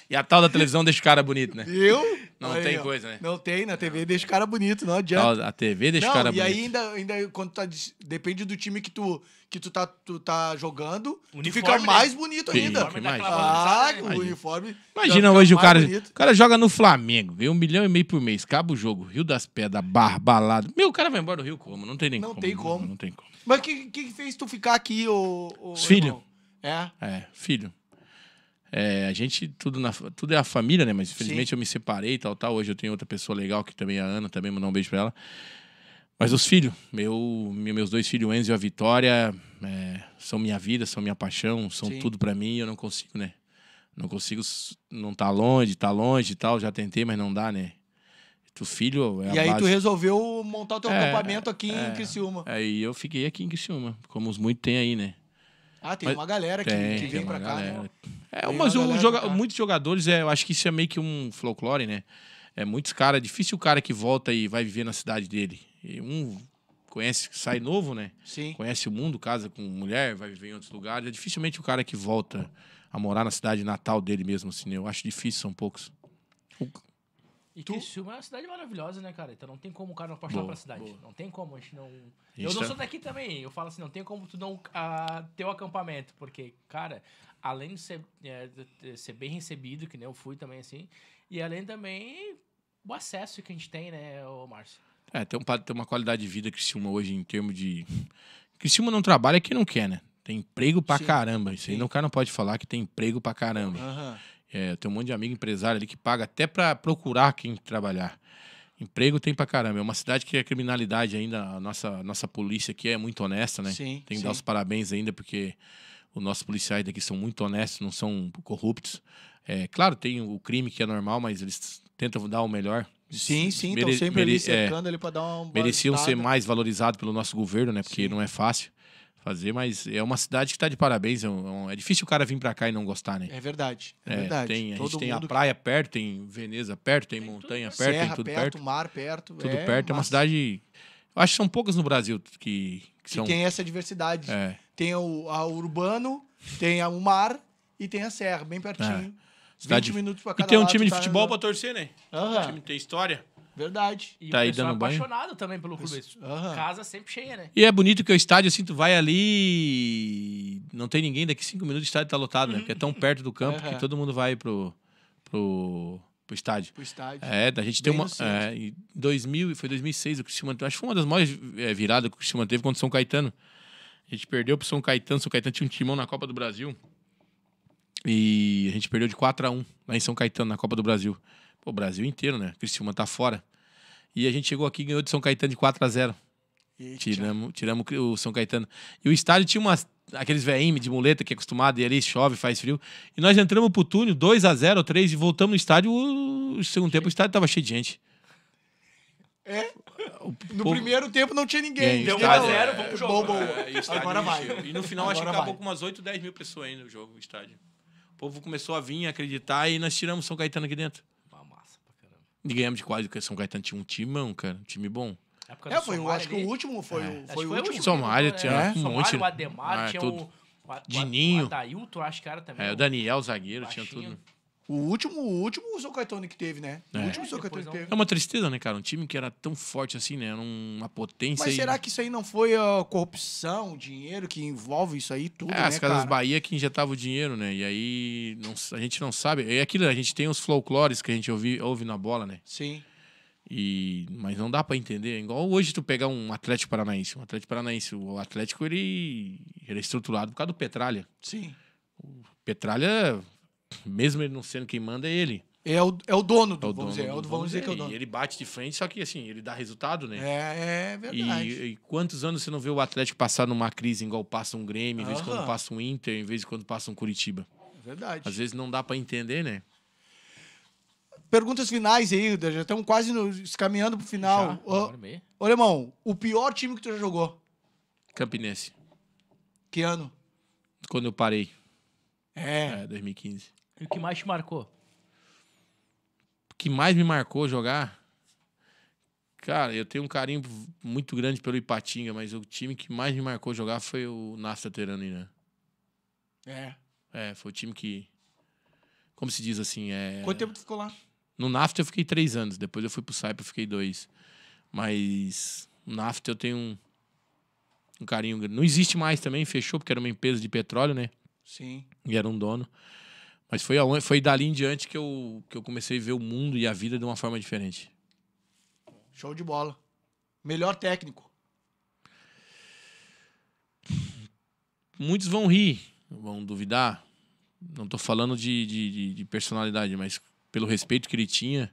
E a tal da televisão deixa o cara bonito, né? Eu? Não aí, tem ó. coisa, né? Não tem, na TV deixa o cara bonito, não adianta. A TV deixa não, o cara e bonito. E ainda, ainda quando tá. Depende do time que tu, que tu, tá, tu tá jogando, uniforme, fica né? mais bonito né? ainda. Sim, mais. É ah, o uniforme. Imagina hoje o cara. Bonito. O cara joga no Flamengo, vem um milhão e meio por mês, acaba o jogo, Rio das Pedras, barbalado. Meu, o cara vai embora do Rio como? Não tem nem não como. Tem né? como. Não, não tem como. Mas o que, que fez tu ficar aqui, ô. ô filho. É? É, filho. É, a gente, tudo, na, tudo é a família, né? Mas infelizmente Sim. eu me separei e tal, tal. Hoje eu tenho outra pessoa legal que também é a Ana, também mandar um beijo pra ela. Mas os filhos, meu, meus dois filhos, o Enzo e a Vitória, é, são minha vida, são minha paixão, são Sim. tudo para mim. Eu não consigo, né? Não consigo, não tá longe, tá longe e tal. Já tentei, mas não dá, né? Tu filho é E aí base. tu resolveu montar o teu é, acampamento aqui é, em Criciúma. Aí eu fiquei aqui em Criciúma, como os muitos têm aí, né? Ah, tem mas, uma galera que, tem, que vem para cá. Né? É, mas uma joga muitos jogadores, é, eu acho que isso é meio que um folclore, né? É, muitos caras, é difícil o cara que volta e vai viver na cidade dele. E um conhece, sai novo, né? Sim. Conhece o mundo, casa com mulher, vai viver em outros lugares. É dificilmente o cara que volta a morar na cidade natal dele mesmo, assim. Né? Eu acho difícil, são poucos. E tu? Criciúma é uma cidade maravilhosa, né, cara? Então não tem como o cara não apaixonar pra cidade. Boa. Não tem como, a gente não. Isso eu não é sou daqui também. Eu falo assim, não tem como tu não uh, ter o acampamento. Porque, cara, além de ser, é, de ser bem recebido, que nem eu fui também, assim, e além também o acesso que a gente tem, né, ô Márcio? É, tem, um, tem uma qualidade de vida Criciúma hoje em termos de. Criciúma não trabalha quem não quer, né? Tem emprego pra Sim. caramba. Isso aí não, o cara não pode falar que tem emprego pra caramba. Aham. Uhum. É, tem um monte de amigo empresário ali que paga até para procurar quem trabalhar. Emprego tem pra caramba. É uma cidade que a criminalidade ainda, a nossa, nossa polícia aqui é muito honesta, né? Sim, tem que sim. dar os parabéns ainda, porque os nossos policiais daqui são muito honestos, não são corruptos. É, claro, tem o crime que é normal, mas eles tentam dar o melhor. Sim, sim, mere, estão sempre ali é, cercando é, ele para dar um. Mereciam ser mais valorizados pelo nosso governo, né? Porque sim. não é fácil fazer, mas é uma cidade que está de parabéns. É, é, um, é, difícil o cara vir para cá e não gostar, né? É verdade. É, é verdade. Tem, a Todo gente tem a praia perto, tem Veneza perto, tem, tem montanha tudo, perto, tem tudo perto, perto. mar perto. Tudo é, perto. É uma cidade. Acho que são poucas no Brasil que, que, que tem essa diversidade. É. Tem o a urbano, tem a, o mar e tem a serra, bem pertinho. É. Cidade... 20 minutos para cada E tem um time de tá futebol para torcer, né? Uhum. time tem história. Verdade. E tá aí dando é apaixonado banho? também pelo clube. Uhum. Casa sempre cheia, né? E é bonito que o estádio, assim, tu vai ali não tem ninguém, daqui cinco minutos o estádio tá lotado, né? Uhum. Porque é tão perto do campo uhum. que todo mundo vai pro, pro, pro estádio. Pro estádio. É, a gente Bem tem uma... É, em 2000, foi 2006 o Cristiano... Acho que foi uma das maiores é, viradas que o Cristiano teve contra o São Caetano. A gente perdeu pro São Caetano. São Caetano tinha um timão na Copa do Brasil. E a gente perdeu de 4 a 1 lá em São Caetano, na Copa do Brasil o Brasil inteiro, né? Criciúma tá fora. E a gente chegou aqui e ganhou de São Caetano de 4 a 0 Tiramos, tiramos o São Caetano. E o estádio tinha umas, aqueles veinhos de muleta que é acostumado, e ali chove, faz frio. E nós entramos pro túnel 2 a 0 3 e voltamos no estádio. O segundo tempo o estádio tava cheio de gente. É. O no povo... primeiro tempo não tinha ninguém. É, Deu 1 a 0 é, vamos pro jogo. Bom, bom. É, é Agora vai. E no final Agora acho que vai. acabou com umas 8, 10 mil pessoas aí no jogo, no estádio. O povo começou a vir, a acreditar e nós tiramos São Caetano aqui dentro. E ganhamos de quase, porque São Caetano tinha um timão, cara. Um time bom. É, foi, eu acho que o último foi, é. o, foi, o, foi o último. Somália é, tinha é. um Somália, monte. O Ademar ah, é tinha tudo. o... O, Dininho. O Adailton, acho que era também. É, o Daniel, zagueiro, baixinho. tinha tudo. O último, o último São Caetano que teve, né? É. O último é, São Caetano é que teve. É uma tristeza, né, cara? Um time que era tão forte assim, né? Era uma potência. Mas e... será que isso aí não foi a corrupção, dinheiro que envolve isso aí tudo, é, né, as Casas cara? Bahia que injetavam o dinheiro, né? E aí não, a gente não sabe. E é aquilo, a gente tem os folclores que a gente ouve, ouve na bola, né? Sim. E, mas não dá para entender. Igual hoje tu pegar um Atlético Paranaense. Um Atlético Paranaense. O Atlético, ele, ele estruturado por causa do Petralha. Sim. O Petralha mesmo ele não sendo quem manda, é ele. É o, é o dono do, é o vamos, dono dizer, do, é o, vamos, vamos dizer, que é o dono. E ele bate de frente, só que assim, ele dá resultado, né? É, é verdade. E, e quantos anos você não vê o Atlético passar numa crise igual passa um Grêmio, em vez de quando passa um Inter, em vez de quando passa um Curitiba? É verdade. Às vezes não dá para entender, né? Perguntas finais aí, já estamos quase nos caminhando pro final. Já, ô, irmão, o pior time que tu já jogou? Campinense. Que ano? Quando eu parei. É. É, 2015. E o que mais te marcou? O que mais me marcou jogar? Cara, eu tenho um carinho muito grande pelo Ipatinga, mas o time que mais me marcou jogar foi o Nafta Terani, né? É. É, foi o time que. Como se diz assim? É... Quanto tempo tu ficou lá? No Nafta eu fiquei três anos, depois eu fui pro Saipa eu fiquei dois. Mas no Nafta eu tenho um, um carinho grande. Não existe mais também, fechou, porque era uma empresa de petróleo, né? Sim. E era um dono. Mas foi, aonde, foi dali em diante que eu, que eu comecei a ver o mundo e a vida de uma forma diferente. Show de bola. Melhor técnico. Muitos vão rir, vão duvidar. Não estou falando de, de, de personalidade, mas pelo respeito que ele tinha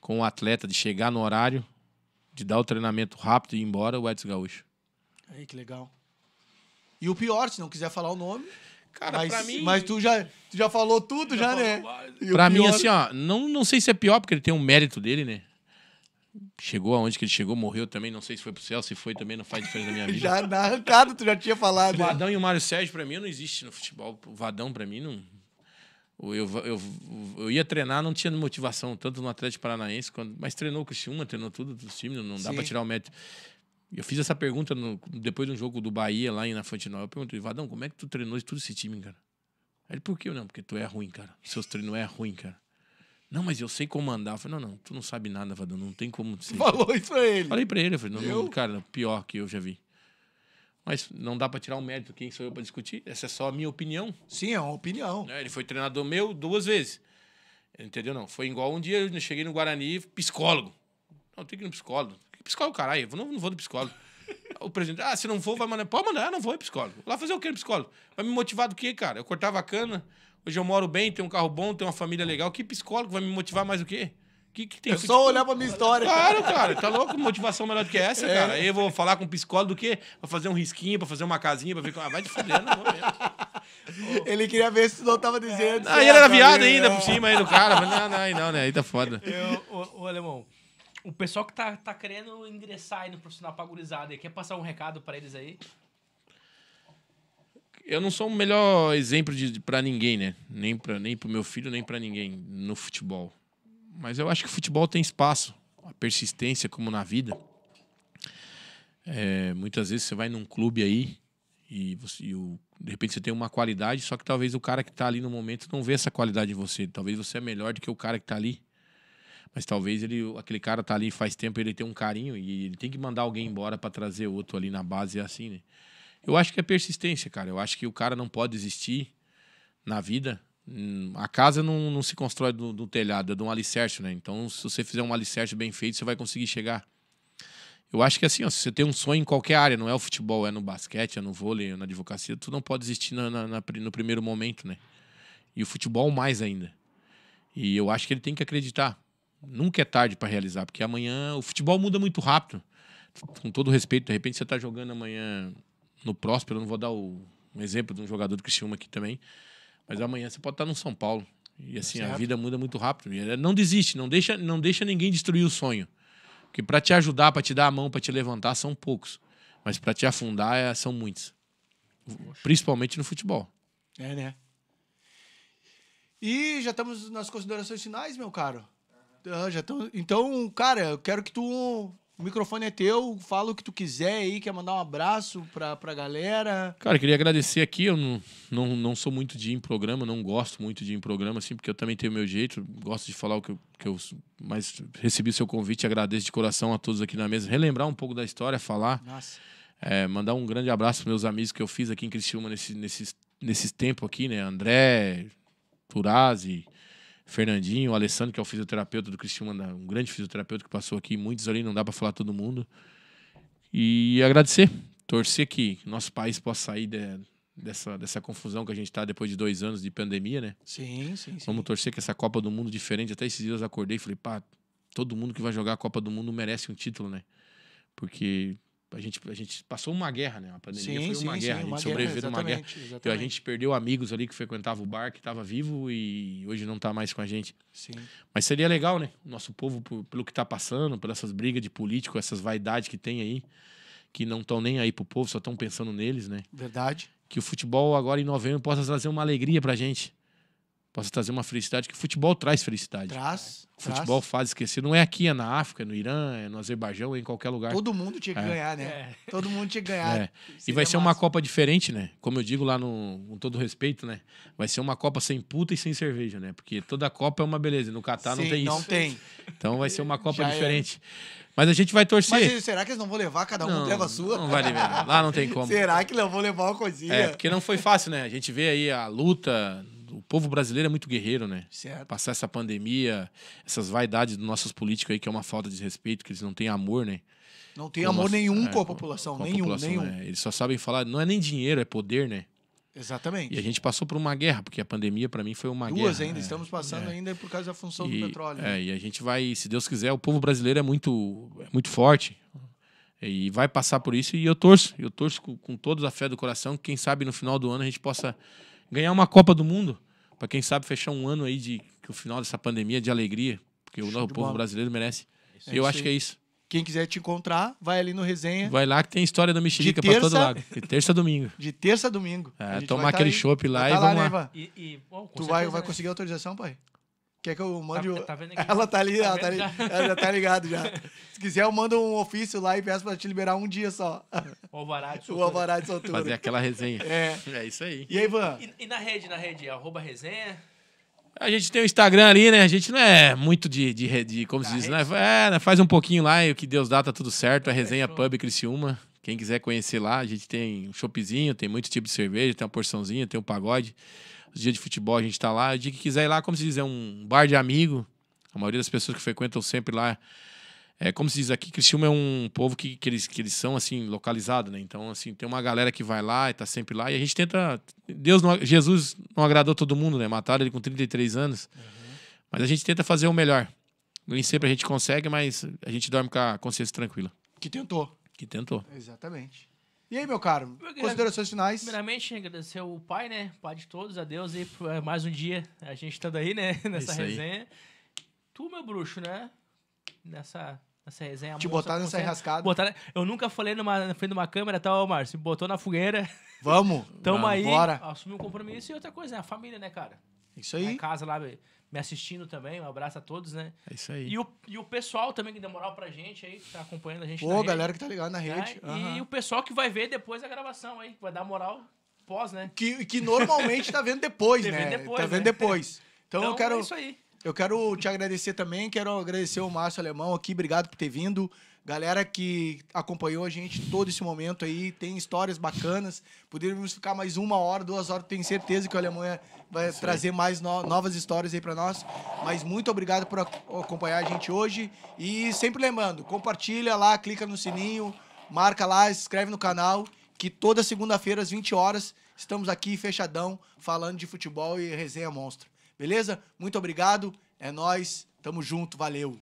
com o atleta de chegar no horário, de dar o treinamento rápido e ir embora, o Edson Gaúcho. Aí, que legal. E o pior, se não quiser falar o nome. Cara, mas, pra mim. Mas tu já, tu já falou tudo, já, já né? Falou, pra mim, assim, ó, não, não sei se é pior, porque ele tem um mérito dele, né? Chegou aonde que ele chegou, morreu também. Não sei se foi pro céu, se foi também, não faz diferença na minha vida. já na arrancada tu já tinha falado. O Vadão né? e o Mário Sérgio, pra mim, não existe no futebol. O Vadão, pra mim, não. Eu, eu, eu ia treinar, não tinha motivação, tanto no Atlético Paranaense, mas treinou com o Criciúma, treinou tudo dos times, não dá para tirar o mérito. Eu fiz essa pergunta no, depois de um jogo do Bahia lá na Fonte Nova. Eu perguntei, Vadão, como é que tu treinou tudo esse time, cara? ele, por que eu não? Porque tu é ruim, cara. Seus treinos é ruim, cara. Não, mas eu sei comandar. Eu falei, não, não, tu não sabe nada, Vadão, não tem como. dizer. Falou isso pra ele. Falei pra ele, eu falei, não, não, cara, pior que eu já vi. Mas não dá para tirar o mérito, quem sou eu para discutir? Essa é só a minha opinião. Sim, é uma opinião. É, ele foi treinador meu duas vezes. Entendeu? Não, foi igual um dia eu cheguei no Guarani, psicólogo. Não, tem que ir no psicólogo. Psicólogo, caralho, eu não, não vou no psicólogo. O presidente, ah, se não for, vai mandar. Pode mandar, não vou ir é psicólogo. Lá fazer o que no psicólogo? Vai me motivar do quê, cara? Eu cortava a cana, hoje eu moro bem, tenho um carro bom, tenho uma família legal. Que psicólogo vai me motivar mais o quê? Que, que tem é só olhar pra minha história. Claro, cara. Tá louco? Motivação melhor do que essa, é. cara. Aí eu vou falar com o psicólogo do que pra fazer um risquinho, pra fazer uma casinha, pra ver como. Ah, vai de fuder, não vou mesmo. Ele queria ver se não tava dizendo. Aí ah, ele era viado ainda por é. cima aí do cara. não, não, não, né? Aí tá foda. Eu, o, o alemão. O pessoal que tá, tá querendo ingressar aí no profissional pagurizado aí, quer passar um recado para eles aí? Eu não sou o melhor exemplo de, de para ninguém, né? Nem para nem o meu filho, nem para ninguém no futebol. Mas eu acho que o futebol tem espaço, a persistência como na vida. É, muitas vezes você vai num clube aí e, você, e o, de repente você tem uma qualidade, só que talvez o cara que está ali no momento não vê essa qualidade em você. Talvez você é melhor do que o cara que está ali mas talvez ele, aquele cara tá ali faz tempo, ele tem um carinho e ele tem que mandar alguém embora para trazer outro ali na base, é assim, né? Eu acho que é persistência, cara. Eu acho que o cara não pode existir na vida. Hum, a casa não, não se constrói do, do telhado, é de um alicerce, né? Então, se você fizer um alicerce bem feito, você vai conseguir chegar. Eu acho que é assim, ó, se você tem um sonho em qualquer área, não é o futebol, é no basquete, é no vôlei, é na advocacia, tu não pode existir na, na, na, no primeiro momento, né? E o futebol mais ainda. E eu acho que ele tem que acreditar. Nunca é tarde para realizar, porque amanhã o futebol muda muito rápido. Com todo respeito, de repente você está jogando amanhã no Próspero, eu não vou dar o, um exemplo de um jogador do Criciúma aqui também, mas amanhã você pode estar tá no São Paulo. E tá assim, certo. a vida muda muito rápido. E é, não desiste, não deixa, não deixa ninguém destruir o sonho. Porque para te ajudar, para te dar a mão, para te levantar, são poucos. Mas para te afundar, é, são muitos. Poxa. Principalmente no futebol. É, né? E já estamos nas considerações finais, meu caro. Ah, já Então, cara, eu quero que tu. O microfone é teu, fala o que tu quiser aí, quer mandar um abraço pra, pra galera. Cara, queria agradecer aqui, eu não, não, não sou muito de ir em programa, não gosto muito de ir em programa, assim, porque eu também tenho meu jeito, gosto de falar o que eu, que eu mas recebi o seu convite, agradeço de coração a todos aqui na mesa, relembrar um pouco da história, falar. Nossa. É, mandar um grande abraço para meus amigos que eu fiz aqui em Criciúma nesse, nesses, nesses tempos aqui, né? André, Turazi. Fernandinho, o Alessandro, que é o fisioterapeuta do Cristiano, um grande fisioterapeuta que passou aqui, muitos ali, não dá para falar todo mundo. E agradecer, torcer que nosso país possa sair de, dessa, dessa confusão que a gente está depois de dois anos de pandemia, né? Sim, sim, sim. Vamos torcer que essa Copa do Mundo diferente. Até esses dias eu acordei e falei, pá, todo mundo que vai jogar a Copa do Mundo merece um título, né? Porque a gente, a gente passou uma guerra, né? A pandemia sim, foi uma sim, guerra, sim, a gente sobreviveu uma guerra. Exatamente. a gente perdeu amigos ali que frequentava o bar, que estava vivo e hoje não está mais com a gente. Sim. Mas seria legal, né? O nosso povo, pelo que está passando, por essas brigas de político, essas vaidades que tem aí, que não estão nem aí pro povo, só estão pensando neles, né? Verdade. Que o futebol agora em novembro possa trazer uma alegria para a gente possa trazer uma felicidade, que o futebol traz felicidade. Traz. O futebol traz. faz esquecer. Não é aqui, é na África, é no Irã, é no Azerbaijão, é em qualquer lugar. Todo mundo tinha que é. ganhar, né? É. Todo mundo tinha que ganhar. É. E vai ser massa. uma Copa diferente, né? Como eu digo lá, no, com todo respeito, né? Vai ser uma Copa sem puta e sem cerveja, né? Porque toda Copa é uma beleza. No Catar Sim, não tem isso. não tem. Então vai ser uma Copa Já diferente. Mas a gente vai torcer. Mas será que eles não vão levar? Cada um não, leva a sua? Não vai levar. Lá não tem como. será que não vão levar uma coisinha? É, porque não foi fácil, né? A gente vê aí a luta o povo brasileiro é muito guerreiro, né? Certo. Passar essa pandemia, essas vaidades dos nossos políticos aí, que é uma falta de respeito, que eles não têm amor, né? Não tem com amor nossa, nenhum é, com a população, com a nenhum, população, nenhum. Né? Eles só sabem falar, não é nem dinheiro, é poder, né? Exatamente. E a gente passou por uma guerra, porque a pandemia para mim foi uma Duas guerra. Duas ainda, é, estamos passando é. ainda por causa da função e, do petróleo. Né? É, né? e a gente vai, se Deus quiser, o povo brasileiro é muito, é muito forte e vai passar por isso. E eu torço, eu torço com, com toda a fé do coração, que quem sabe no final do ano a gente possa ganhar uma Copa do Mundo, para quem sabe fechar um ano aí de que o final dessa pandemia de alegria, porque Show o nosso povo bola. brasileiro merece. É eu acho aí. que é isso. Quem quiser te encontrar, vai ali no resenha. Vai lá que tem história da mexerica para todo lado. De terça a domingo. De terça a domingo. É, tomar aquele tá chopp lá, e tá vamos né, lá. lá. e, e, bom, oh, tu vai, vai né? conseguir autorização, pai? Quer que eu mande. Tá, tá vendo Ela tá ali, tá ela, tá ali já. ela já tá ligada já. Se quiser, eu mando um ofício lá e peço pra te liberar um dia só. O alvará de soltura. O alvará de soltura. Fazer aquela resenha. É. É isso aí. E aí, Ivan? E, e na rede, na rede, arroba resenha? A gente tem o Instagram ali, né? A gente não é muito de, de, de como da se diz, né? É, né? faz um pouquinho lá e o que Deus dá tá tudo certo. A é é, resenha Pub Criciúma. Quem quiser conhecer lá, a gente tem um shopzinho, tem muito tipo de cerveja, tem uma porçãozinha, tem um pagode. Os dias de futebol a gente está lá. O dia que quiser ir lá, como se diz, é um bar de amigo. A maioria das pessoas que frequentam sempre lá. É, como se diz aqui, Criciúma é um povo que, que, eles, que eles são, assim, localizados, né? Então, assim, tem uma galera que vai lá e está sempre lá. E a gente tenta... Deus não, Jesus não agradou todo mundo, né? Mataram ele com 33 anos. Uhum. Mas a gente tenta fazer o melhor. Nem sempre a gente consegue, mas a gente dorme com a consciência tranquila. Que tentou. Que tentou. Exatamente. E aí, meu caro, considerações finais? Primeiramente, agradecer o Pai, né? Pai de todos, a Deus e por eh, mais um dia a gente estando aí, né? Nessa Isso resenha. Aí. Tu, meu bruxo, né? Nessa, nessa resenha. Te botar nessa enrascada. eu nunca falei numa, na frente de uma câmera, tal, tá, Márcio. Botou na fogueira. Vamos. Tamo aí. Bora. Assumir um compromisso e outra coisa, né? A família, né, cara? Isso aí. Na casa lá, me assistindo também. Um abraço a todos, né? É isso aí. E o, e o pessoal também que deu moral pra gente aí, que tá acompanhando a gente. Pô, galera rede, que tá ligado na né? rede. Né? Uhum. E o pessoal que vai ver depois a gravação aí, que vai dar moral pós, né? Que, que normalmente tá vendo depois, tá né? depois, tá vendo né? depois. Então, então, eu quero. É isso aí. Eu quero te agradecer também, quero agradecer o Márcio Alemão aqui, obrigado por ter vindo. Galera que acompanhou a gente todo esse momento aí, tem histórias bacanas. Poderíamos ficar mais uma hora, duas horas, tenho certeza que o Alemanha vai Sim. trazer mais no novas histórias aí para nós. Mas muito obrigado por acompanhar a gente hoje. E sempre lembrando, compartilha lá, clica no sininho, marca lá, se inscreve no canal, que toda segunda-feira às 20 horas estamos aqui fechadão falando de futebol e resenha monstro. Beleza? Muito obrigado. É nós, tamo junto, valeu.